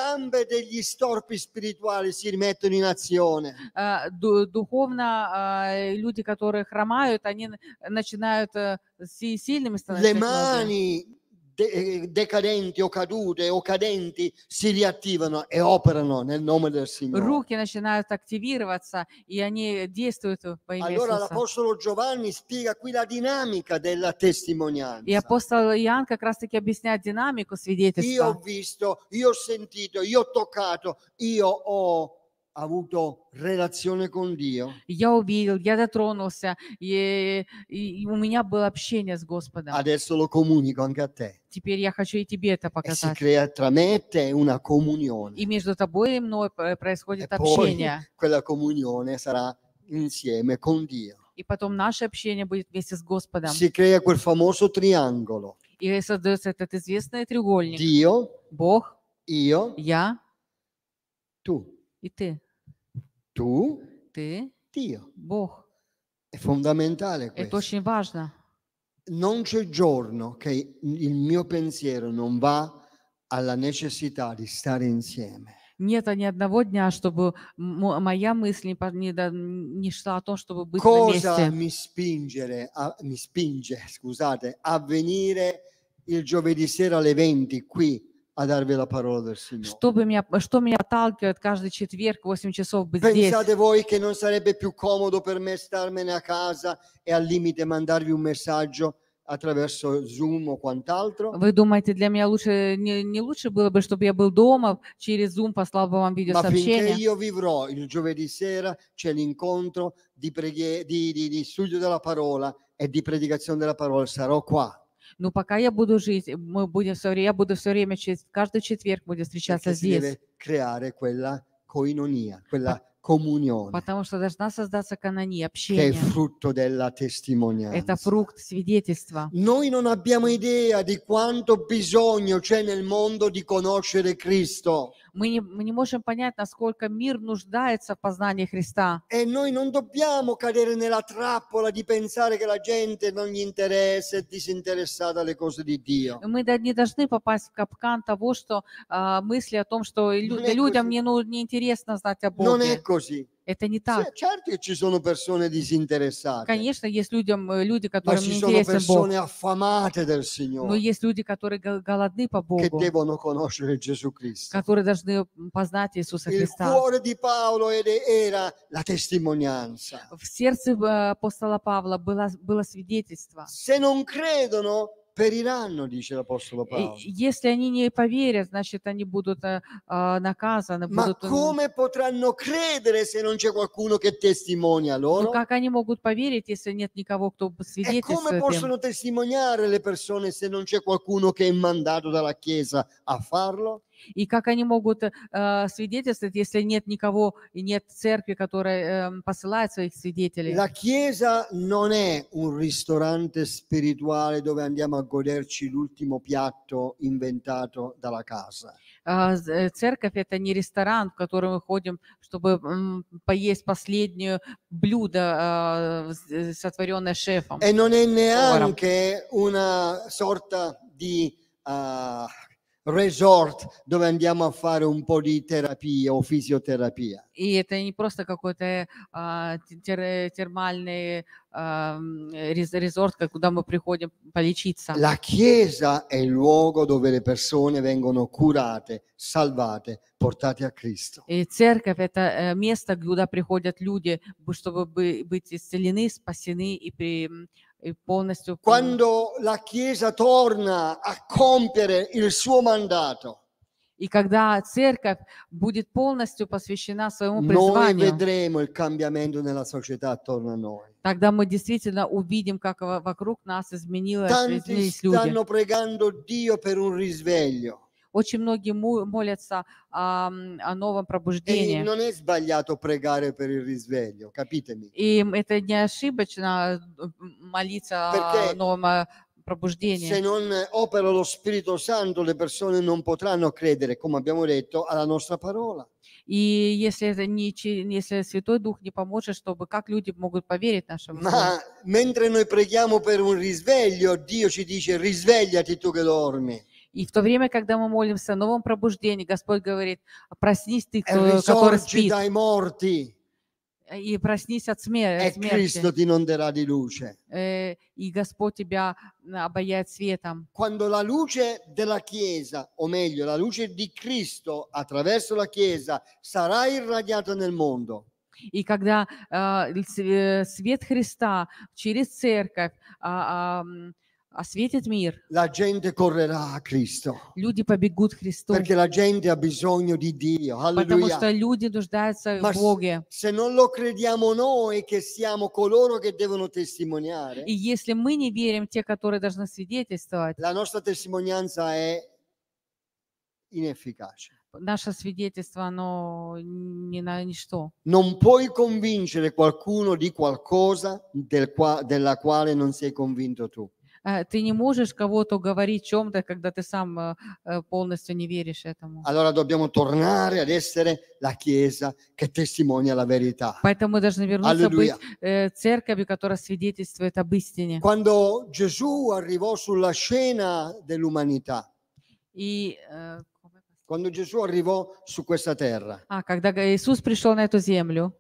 degli storpi spirituali si rimettono in azione. Э, духовно э, люди, которые хромают, они начинают а, сильными становиться. de- eh, decadenti o cadute o cadenti si riattivano e operano nel nome del Signore. начинают активироваться, и они действуют во имя Allora l'Apostolo Giovanni spiega qui la dinamica della testimonianza. И апостол Иоанн как раз-таки объясняет динамику Io ho visto, io ho sentito, io ho toccato, io ho avuto relazione con Dio. Я увидел, я дотронулся, и, и у меня было общение с Господом. Adesso lo comunico anche a te. Теперь я хочу и тебе это показать. E si crea tra me e te una comunione. И между тобой и мной происходит e общение. Poi, quella comunione sarà insieme con Dio. И потом наше общение будет вместе с Господом. Si crea quel famoso triangolo. И создается этот известный треугольник. Dio, Бог, io, я, tu. E te? Tu. Te? Dio. Boh. È fondamentale questo. Это очень важно. Non c'è giorno che il mio pensiero non va alla necessità di stare insieme. Нет ни одного дня, чтобы моя мысль не, не, не шла о том, чтобы быть Cosa вместе. mi spingere, a, mi spinge, scusate, a venire il giovedì sera alle 20 qui a darvi la parola del Signore. Pensate voi che non sarebbe più comodo per me starmene a casa e al limite mandarvi un messaggio attraverso Zoom o quant'altro? Вы думаете, для меня лучше не, не лучше было бы, чтобы я был дома через Zoom послал бы вам видеосообщение? Ma io vivrò il giovedì sera c'è l'incontro di, preghier- di, di, di studio della parola e di predicazione della parola sarò qua. Но «Ну, пока я буду жить, мы будем все время, я буду все время, каждый четверг будет встречаться здесь. Koinonia, quella comunione. Потому что должна создаться канония, общение. Это фрукт свидетельства. Noi non abbiamo idea di quanto bisogno c'è nel mondo di conoscere Cristo. Мы не, мы не можем понять, насколько мир нуждается в познании Христа. E noi non dobbiamo cadere nella trappola di pensare che la gente non gli interessa, è e disinteressata alle cose di Dio. Мы не должны попасть в капкан того, что э, мысли о том, что людям не, ну, не интересно знать о Боге. Non è così. Это не так. Certo, ci sono persone disinteressate. Конечно, есть людям, люди, которым не интересен Бог. affamate del Signore. Но есть люди, которые голодны по Богу. Che devono conoscere Gesù Cristo. Которые должны познать Иисуса Христа. Il cuore di Paolo era la testimonianza. В сердце апостола Павла было, было свидетельство. Se non credono, Periranno, dice l'Apostolo Paolo. Если они не поверят, значит, они будут э, наказаны. Ma come potranno credere se non c'è qualcuno che testimonia loro? Но как они могут поверить, если нет никого, кто э, свидетельствует E come possono testimoniare le persone se non c'è qualcuno che è mandato dalla Chiesa a farlo? И как они могут э, э, свидетельствовать, если нет никого и нет церкви, которая э, посылает своих свидетелей? La Chiesa non è un ristorante spirituale dove andiamo a goderci l'ultimo piatto inventato dalla casa. А, э, церковь это не ресторан, в который мы ходим, чтобы поесть последнее блюдо, а, сотворенное шефом. E non è neanche una sorta di uh, resort dove andiamo a fare un po' di терапия o fisioterapia. И это не просто какой-то а, тер, термальный а, резорт, куда мы приходим полечиться. La chiesa è il luogo dove le persone vengono curate, salvate, portate a Cristo. И церковь это место, куда приходят люди, чтобы быть исцелены, спасены и при, più... Quando la Chiesa torna a compiere il suo mandato. И когда церковь будет полностью посвящена своему призванию, тогда мы действительно увидим, как вокруг нас изменилось, изменились люди. Очень многие молятся о, о новом пробуждении. non è sbagliato pregare per il risveglio, capitemi. И это не ошибочно молиться Perché о новом э, Se non opera lo Spirito Santo, le persone non potranno credere, come abbiamo detto, alla nostra parola. И если, это не, если Святой Дух не поможет, чтобы как люди могут поверить нашему Ma, mentre noi preghiamo per un risveglio, Dio ci dice risvegliati tu che dormi. И в то время, когда мы молимся о новом пробуждении, Господь говорит, проснись ты, кто, который спит. Dai morti. И проснись от смерти. E Cristo ti inonderà di luce. Э, и Господь тебя а, обаяет светом. Quando la luce della Chiesa, o meglio, la luce di Cristo attraverso la Chiesa sarà irradiata nel mondo. И когда а, э, свет Христа через церковь э, э, осветит мир. La gente correrà a Cristo. Люди побегут к Христу. Perché la gente ha bisogno di Dio. Потому что люди нуждаются в Боге. Se non lo crediamo noi che siamo coloro che devono testimoniare. И если мы не верим те, которые должны свидетельствовать. La nostra testimonianza è inefficace. Наше свидетельство, оно не на ничто. Non puoi convincere qualcuno di qualcosa del qua, della quale non sei convinto tu. Ты не можешь кого-то говорить чем-то, когда ты сам э, э, полностью не веришь этому. Allora dobbiamo tornare ad essere la Chiesa che testimonia la verità. Поэтому мы должны вернуться Alleluia. быть э, церковью, которая свидетельствует об истине. Quando Gesù arrivò sulla scena dell'umanità. И quando Gesù arrivò su questa terra. Ah, когда Иисус пришел на эту землю.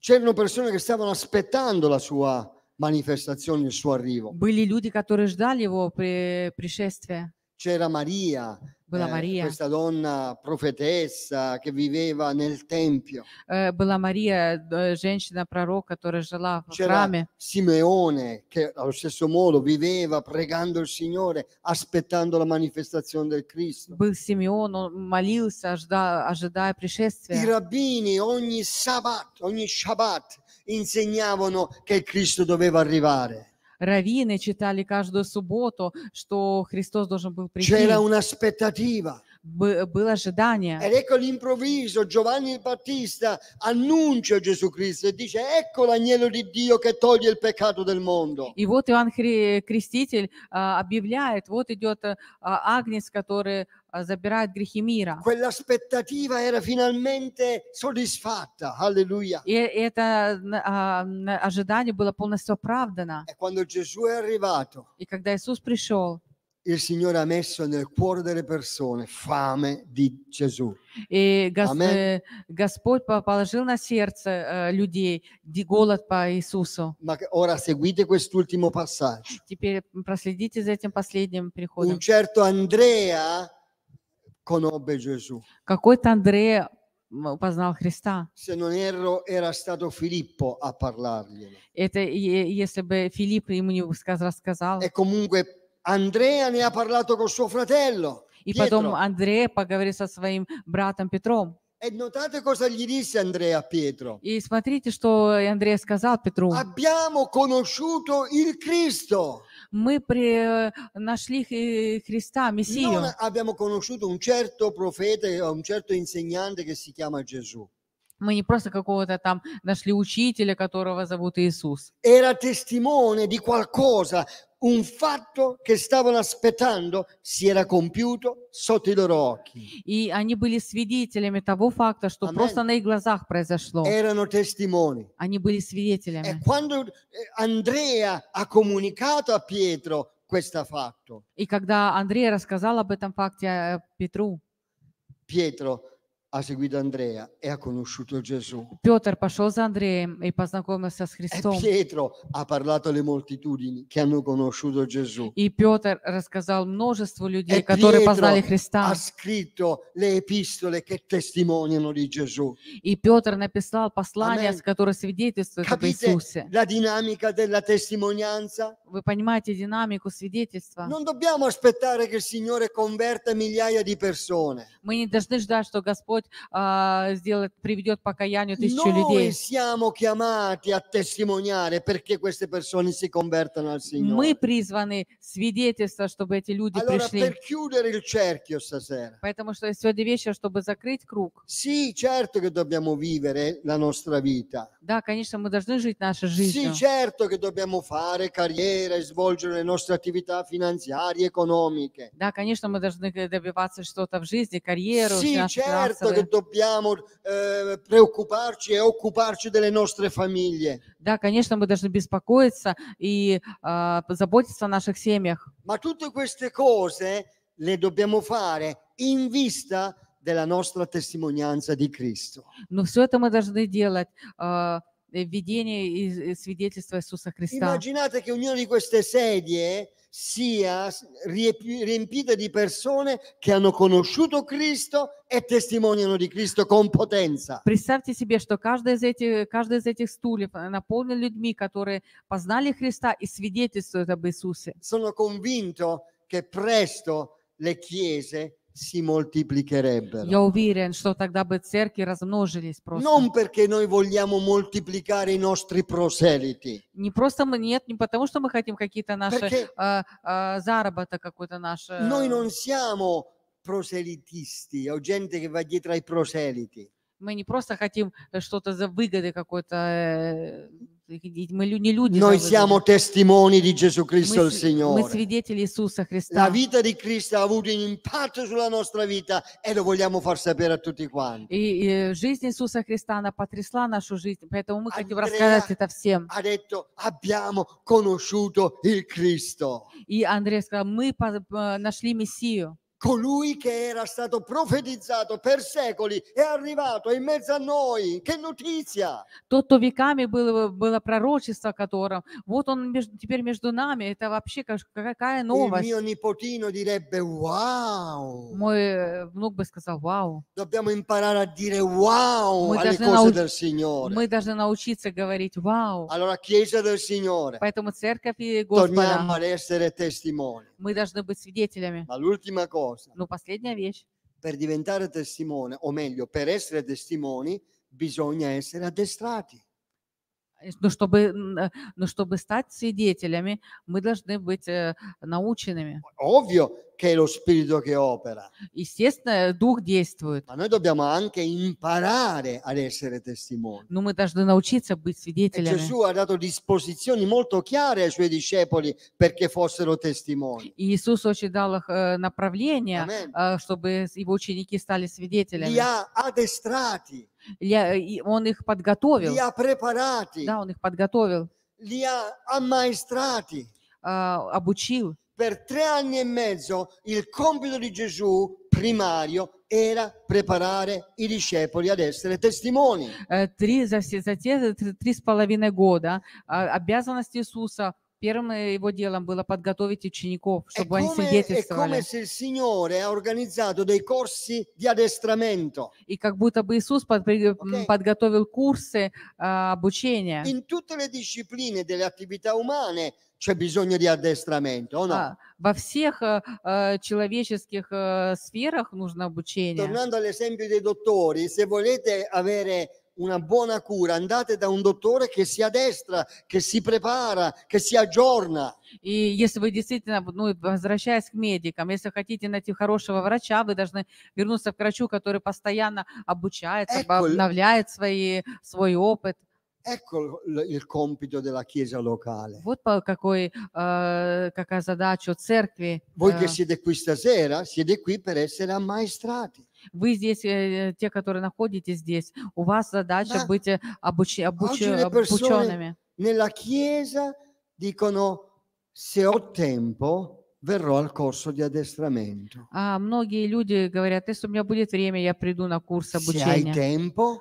C'erano persone che stavano aspettando la sua manifestazione, il suo arrivo. Были люди, которые ждали его при, пришествия. C'era Maria, была Мария. Eh, questa donna profetessa che viveva nel tempio. Э, была Мария, э, женщина-пророк, которая жила в храме. Simeone che allo stesso modo viveva pregando il Signore, aspettando la manifestazione del Cristo. Был Симеон, он молился, ожидая пришествия. I rabbini ogni sabato, ogni shabbat insegnavano che Cristo doveva arrivare. Раввины читали каждую субботу, что Христос должен был прийти. C'era un'aspettativa. было ожидание. Ed ecco all'improvviso Giovanni Battista annuncia Gesù Cristo e dice ecco l'agnello di Dio che toglie il peccato del mondo. И вот Иоанн Хри- Креститель а, объявляет, вот идет Агнец, который забирает грехи мира. Quell'aspettativa era finalmente soddisfatta. Alleluia. И это ожидание было полностью оправдано. E quando Gesù è arrivato, И когда Иисус пришел, il Signore ha messo nel cuore delle persone fame di Gesù. И Amen. Э, Господь положил на сердце э, людей голод по Иисусу. Ma ora seguite quest'ultimo passaggio. Теперь проследите за этим последним переходом. Un certo Andrea conobbe Gesù. Какой-то Андрей познал Христа. Se non erro, era stato Filippo a parlarglielo. Это если бы Филипп ему не рассказал. E comunque Andrea ne ha parlato con suo fratello. И Pietro. потом Андрей поговорил со своим братом Петром. E notate cosa gli disse Andrea a Pietro. И смотрите, что Андрей сказал Петру. Abbiamo conosciuto il Cristo. мы при... нашли Христа, Мессию. Non abbiamo conosciuto un certo profeta o un certo insegnante che si chiama Gesù. Мы не просто какого-то там нашли учителя, которого зовут Иисус. Era testimone di qualcosa un fatto che stavano aspettando si era compiuto sotto i loro occhi. И они были свидетелями того факта, что Amen. просто на их глазах произошло. Erano testimoni. Они были свидетелями. E quando eh, Andrea ha comunicato a Pietro questo fatto. И когда Андрей рассказал об этом факте э, Петру. Pietro ha seguito Andrea e ha conosciuto Gesù. Петр пошел за Андреем и познакомился с Христом. E Pietro ha parlato alle moltitudini che hanno conosciuto Gesù. И Петр рассказал множеству людей, e которые Pietro познали Христа. ha scritto le epistole che testimoniano di Gesù. И Петр написал послания, Amen. которые свидетельствуют Capite об Иисусе. la dinamica della testimonianza? Вы понимаете динамику свидетельства? Non dobbiamo aspettare che il Signore converta migliaia di persone. Мы не должны ждать, что Господь приведет, э, сделает, приведет к покаянию тысячу Noi людей. siamo chiamati a testimoniare perché queste persone si convertano al Signore. Мы призваны свидетельствовать, чтобы эти люди Allora, пришли. per chiudere il cerchio stasera, Поэтому что сегодня вечер, чтобы закрыть круг. sì, certo che dobbiamo vivere la nostra vita. Да, конечно, мы должны жить нашей Sì, жизнью. certo che dobbiamo fare carriera e svolgere le nostre attività finanziarie, economiche. Да, конечно, мы должны добиваться что-то в жизни, карьеру, Sì, финансовое certo che dobbiamo eh, preoccuparci e occuparci delle nostre famiglie. Да, конечно, мы должны беспокоиться и э, заботиться о наших семьях. Ma tutte queste cose le dobbiamo fare in vista della nostra testimonianza di Cristo. Но все это мы должны делать э, в и свидетельства Иисуса Христа. Immaginate che ognuna di queste sedie sia riempita di persone che hanno conosciuto Cristo и testimoniano di Cristo con potenza. Представьте себе, что каждый из этих, каждый из этих стульев наполнен людьми, которые познали Христа и свидетельствуют об Иисусе. Sono convinto che presto le chiese si moltiplicherebbero. Я уверен, что тогда бы церкви размножились просто. Non perché noi vogliamo moltiplicare i nostri proseliti. Не просто мы, нет, не потому что мы хотим какие-то наши perché э, э, заработок какой-то наш. Noi non siamo proselitisti, o gente che va dietro ai proseliti. Мы не просто хотим что-то за выгоды какой-то. Э, мы не люди. Noi siamo testimoni di Gesù Cristo il Signore. La vita di Cristo ha avuto un impatto sulla nostra vita e lo vogliamo far sapere a tutti quanti. И, и жизнь Иисуса Христа, она потрясла нашу жизнь, поэтому мы хотим Andrea рассказать это всем. Ha detto, abbiamo conosciuto il Cristo. И Андрей сказал, мы нашли Мессию. colui che era stato profetizzato per secoli è arrivato in mezzo a noi. Che notizia! Тот, кто было, было пророчество которым, вот он теперь между нами. Это вообще какая новость. Il mio nipotino direbbe wow. Мой э, внук бы сказал вау. Dobbiamo imparare a dire wow alle cose del Signore. Мы должны научиться говорить вау. Allora, Chiesa del Signore. Поэтому церковь и Господа. Torniamo ad essere testimoni. Мы должны быть свидетелями. Ma l'ultima cosa cosa. Per diventare testimone, o meglio, per essere testimoni, bisogna essere addestrati. но ну, чтобы, но э, ну, чтобы стать свидетелями, мы должны быть э, наученными. Ovvio che lo spirito che opera. Естественно, дух действует. Ma noi dobbiamo anche ad essere testimoni. Но ну, мы должны научиться быть свидетелями. E Gesù ha dato disposizioni molto chiare ai suoi discepoli perché fossero testimoni. Иисус очень дал их э, направление, Amen. чтобы его ученики стали свидетелями. Li ha для, он их подготовил. Li ha preparati, Да, он их подготовил, li ha ammaestrati. а, обучил. Per tre anni e mezzo il compito di Gesù primario era preparare i discepoli ad essere testimoni. Э, Три, за все, за те три, три с половиной года а, обязанность Иисуса Первым э, его делом было подготовить учеников, чтобы они свидетельствовали. И как будто бы Иисус под, okay. подготовил курсы а, обучения. In tutte le discipline delle attività umane c'è bisogno di addestramento, no? А, во всех э, э, человеческих э, сферах нужно обучение. Tornando all'esempio dei dottori, se volete avere una buona cura, andate da un доктор, che si addestra, che si prepara, che si aggiorna. И если вы действительно, ну, возвращаясь к медикам, если хотите найти хорошего врача, вы должны вернуться к врачу, который постоянно обучается, ecco, обновляет свои, свой опыт. Ecco il compito della Chiesa locale. Вот какой, э, какая задача церкви. Voi che siete qui stasera, siete qui per essere ammaestrati. Вы здесь, э, те, которые находитесь здесь, у вас задача быть э, обуч... Обуч... обученными. Nella chiesa dicono se ho tempo verrò al corso di addestramento. А многие люди говорят, если у меня будет время, я приду на курс обучения. Se hai tempo,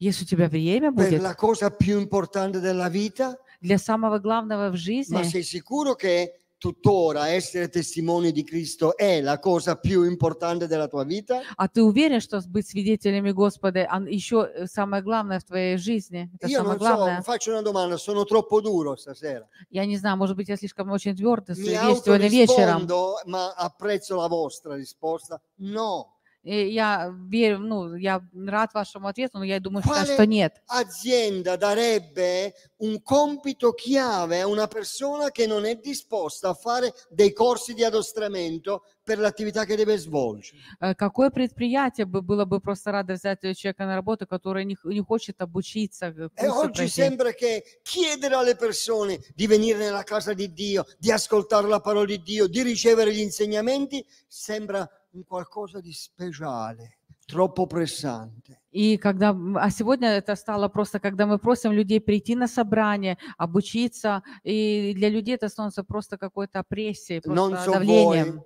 если у тебя время будет, per la cosa più importante della vita, для самого главного в жизни, ma sei sicuro che tuttora essere testimoni di Cristo è la cosa più importante della tua vita? А ты уверен, что быть свидетелями Господа еще э, самое главное в твоей жизни? Io non главное. So, faccio una domanda, sono troppo duro stasera. Я не знаю, может быть, я слишком очень твердо сегодня вечером. Ma apprezzo la vostra risposta. No я верю, ну, я рад вашему ответу, но я думаю, Quale что нет. azienda darebbe un compito chiave a una persona che non è disposta a fare dei corsi di addestramento per l'attività che deve svolgere? Э, какое предприятие бы было бы просто рада взять человека на работу, который не, не хочет обучиться? E э, oggi sembra che chiedere alle persone di venire nella casa di Dio, di ascoltare la parola di Dio, di ricevere gli insegnamenti, sembra un qualcosa di speciale, troppo pressante. И когда, а сегодня это стало просто, когда мы просим людей прийти на собрание, обучиться, и для людей это становится просто какой-то прессией, просто Non давлением.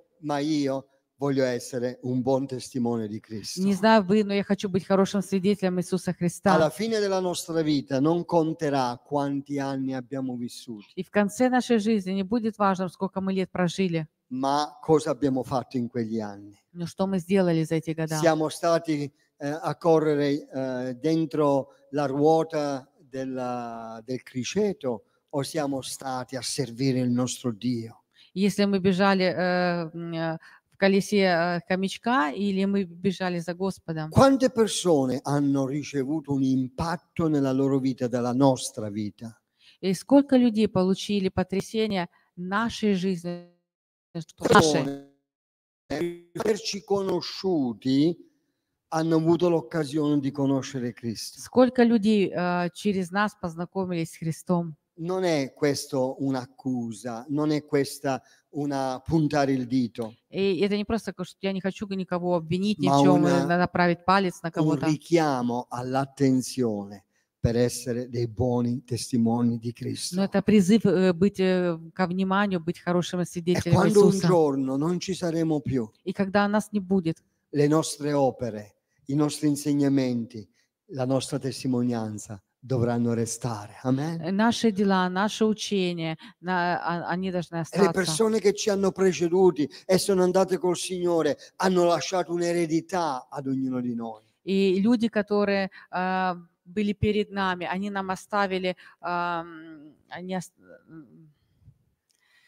voglio essere un buon testimone di Cristo. Не знаю вы, но я хочу быть хорошим свидетелем Иисуса Alla Христа. fine della nostra vita non conterà quanti anni abbiamo vissuto, И в конце нашей жизни не будет важным, сколько мы лет прожили. ma cosa abbiamo fatto in quegli anni? Siamo stati eh, a correre eh, dentro la ruota della, del criceto o siamo stati a servire il nostro Dio? Если мы бежали э, э, колесе э, хомячка или мы бежали за Господом? Quante persone hanno ricevuto un impatto nella loro vita, dalla nostra vita? И сколько людей получили потрясение нашей жизни? Certo. per averci ah, conosciuti hanno avuto l'occasione di conoscere Cristo. Сколько людей э, через нас познакомились с Христом? Non è questo un'accusa, non è questa una puntare il dito. И это не просто, я не хочу никого обвинить, ни направить палец на кого-то. Un richiamo all'attenzione per essere dei buoni testimoni di Cristo. Но это призыв э, быть э, ко вниманию, быть хорошим свидетелем Иисуса. E quando un giorno non ci saremo più. И когда нас не будет. Le nostre opere, i nostri insegnamenti, la nostra testimonianza dovranno restare. Amen. Э, наши дела, наше учение, они должны остаться. E le persone che ci hanno preceduti e sono andate col Signore hanno lasciato un'eredità ad ognuno di noi. И люди, которые были перед нами, они нам оставили, они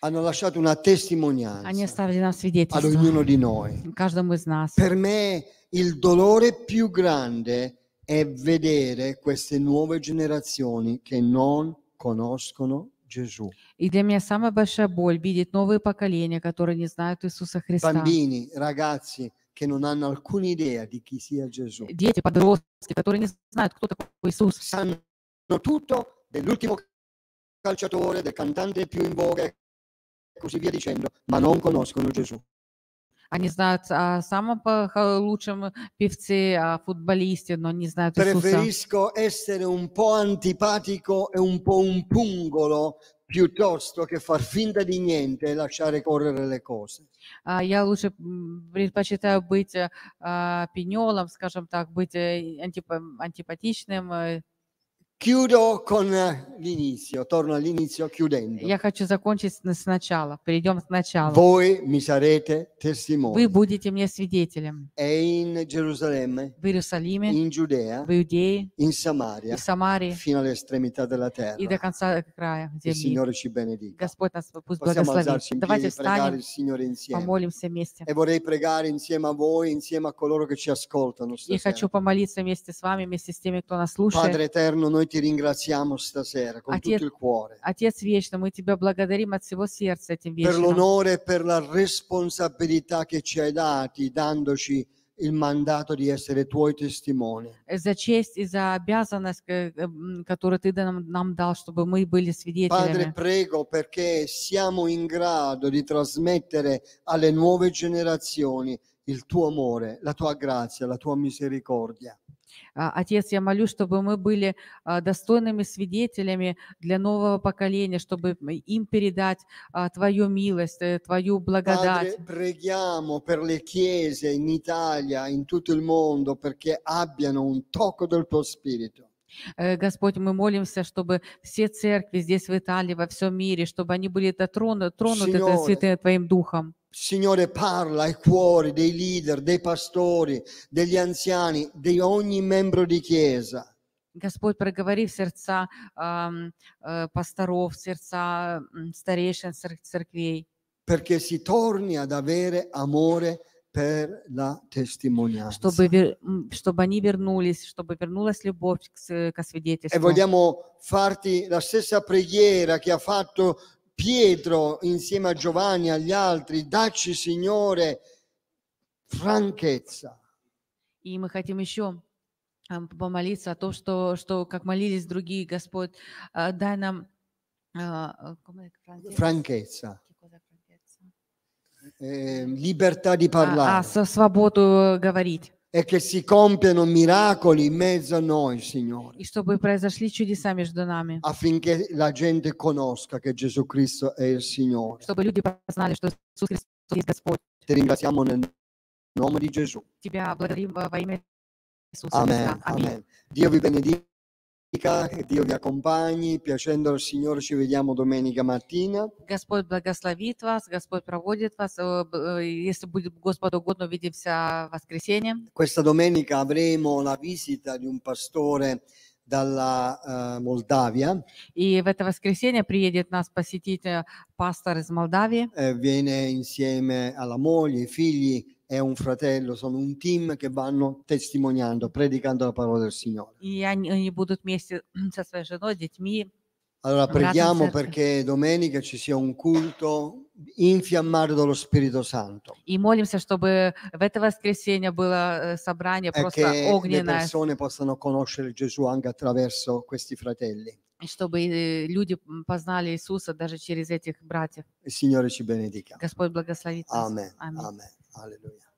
hanno lasciato una testimonianza они оставили нам ad свидетельство, ognuno di noi. каждому из нас. Per me il dolore più grande è vedere queste nuove generazioni che non conoscono Gesù. И для меня самая большая боль видеть новые поколения, которые не знают Иисуса Христа. Bambini, ragazzi, che non hanno alcuna idea di chi sia Gesù. Дети, подростки, которые не знают, кто Sanno tutto dell'ultimo calciatore, del cantante più in voga e così via dicendo, ma non conoscono Gesù. Они знают о самом лучшем певце, о футболисте, но не знают Иисуса. Preferisco essere un po' antipatico e un po' un pungolo piuttosto che far finta di niente e lasciare correre le cose. Я лучше предпочитаю быть пенелом, скажем так, быть антипатичным, Chiudo con eh, l'inizio, torno all'inizio chiudendo. Я хочу закончить сначала. Перейдем сначала. Voi mi sarete testimoni. Вы будете мне свидетелем. E in Gerusalemme, в Иерусалиме, in Giudea, в Иудее, in Samaria, в Самарии, fino all'estremità della terra. И до конца края земли. Il Signore ci benedica. Господь нас пусть Possiamo благословит. In Давайте встанем, il Signore insieme. помолимся вместе. E vorrei pregare insieme a voi, insieme a coloro che ci ascoltano. Stasera. хочу помолиться вместе с вами, вместе с теми, кто нас слушает. Padre eterno, noi noi ti ringraziamo stasera con Отец, tutto il cuore. Отец вечно, мы тебя благодарим от всего сердца этим вечером. Per l'onore e per la responsabilità che ci hai dati, dandoci il mandato di essere tuoi testimoni. За честь и за обязанность, которую ты нам, нам дал, чтобы мы были свидетелями. Padre, prego perché siamo in grado di trasmettere alle nuove generazioni il tuo amore, la tua grazia, la tua misericordia. А, Отец, я молю, чтобы мы были а, достойными свидетелями для нового поколения, чтобы им передать а, Твою милость, э, Твою благодать. Padre, preghiamo per le chiese in Italia, in tutto il mondo, perché abbiano un tocco del tuo spirito. Э, Господь, мы молимся, чтобы все церкви здесь в Италии, во всем мире, чтобы они были дотронуты, тронуты Signore, Твоим Духом. Signore parla ai cuori dei leader, dei pastori, degli anziani, di ogni membro di chiesa. Господь, проговори в сердца э, э, пасторов, в сердца старейшин церквей. Perché si torni ad avere amore per la testimonianza. Чтобы, чтобы они вернулись, чтобы вернулась любовь к, к свидетельству. E vogliamo farti la stessa preghiera che ha fatto Pietro insieme a Giovanni e agli altri, dacci Signore franchezza. И мы хотим еще э, помолиться о том, что, что как молились другие, Господь, э, дай нам franchezza. Э, eh, libertà di parlare. А, а, свободу говорить e che si compiano miracoli in mezzo a noi, Signore. Affinché la gente conosca che Gesù Cristo è il Signore. Чтобы Ti ringraziamo nel nome di Gesù. Тебя Amen. Amen. Dio vi benedica. Dio vi accompagni, piacendo al Signore ci vediamo domenica mattina. Господь благословит вас, Господь проводит вас. Э, если будет Господу угодно, увидимся воскресенье. Questa domenica avremo la visita di un pastore dalla uh, Moldavia. И в это воскресенье приедет нас посетить пастор из Молдавии. Э, viene insieme alla moglie, ai figli è un fratello, sono un team che vanno testimoniando, predicando la parola del Signore. Allora preghiamo perché domenica ci sia un culto infiammato dallo Spirito Santo. И молимся, eh, le eh. persone possano conoscere Gesù anche attraverso questi fratelli. чтобы люди познали Иисуса даже через этих братьев. Signore ci benedica. Господь благословит нас. Amen. Hallelujah.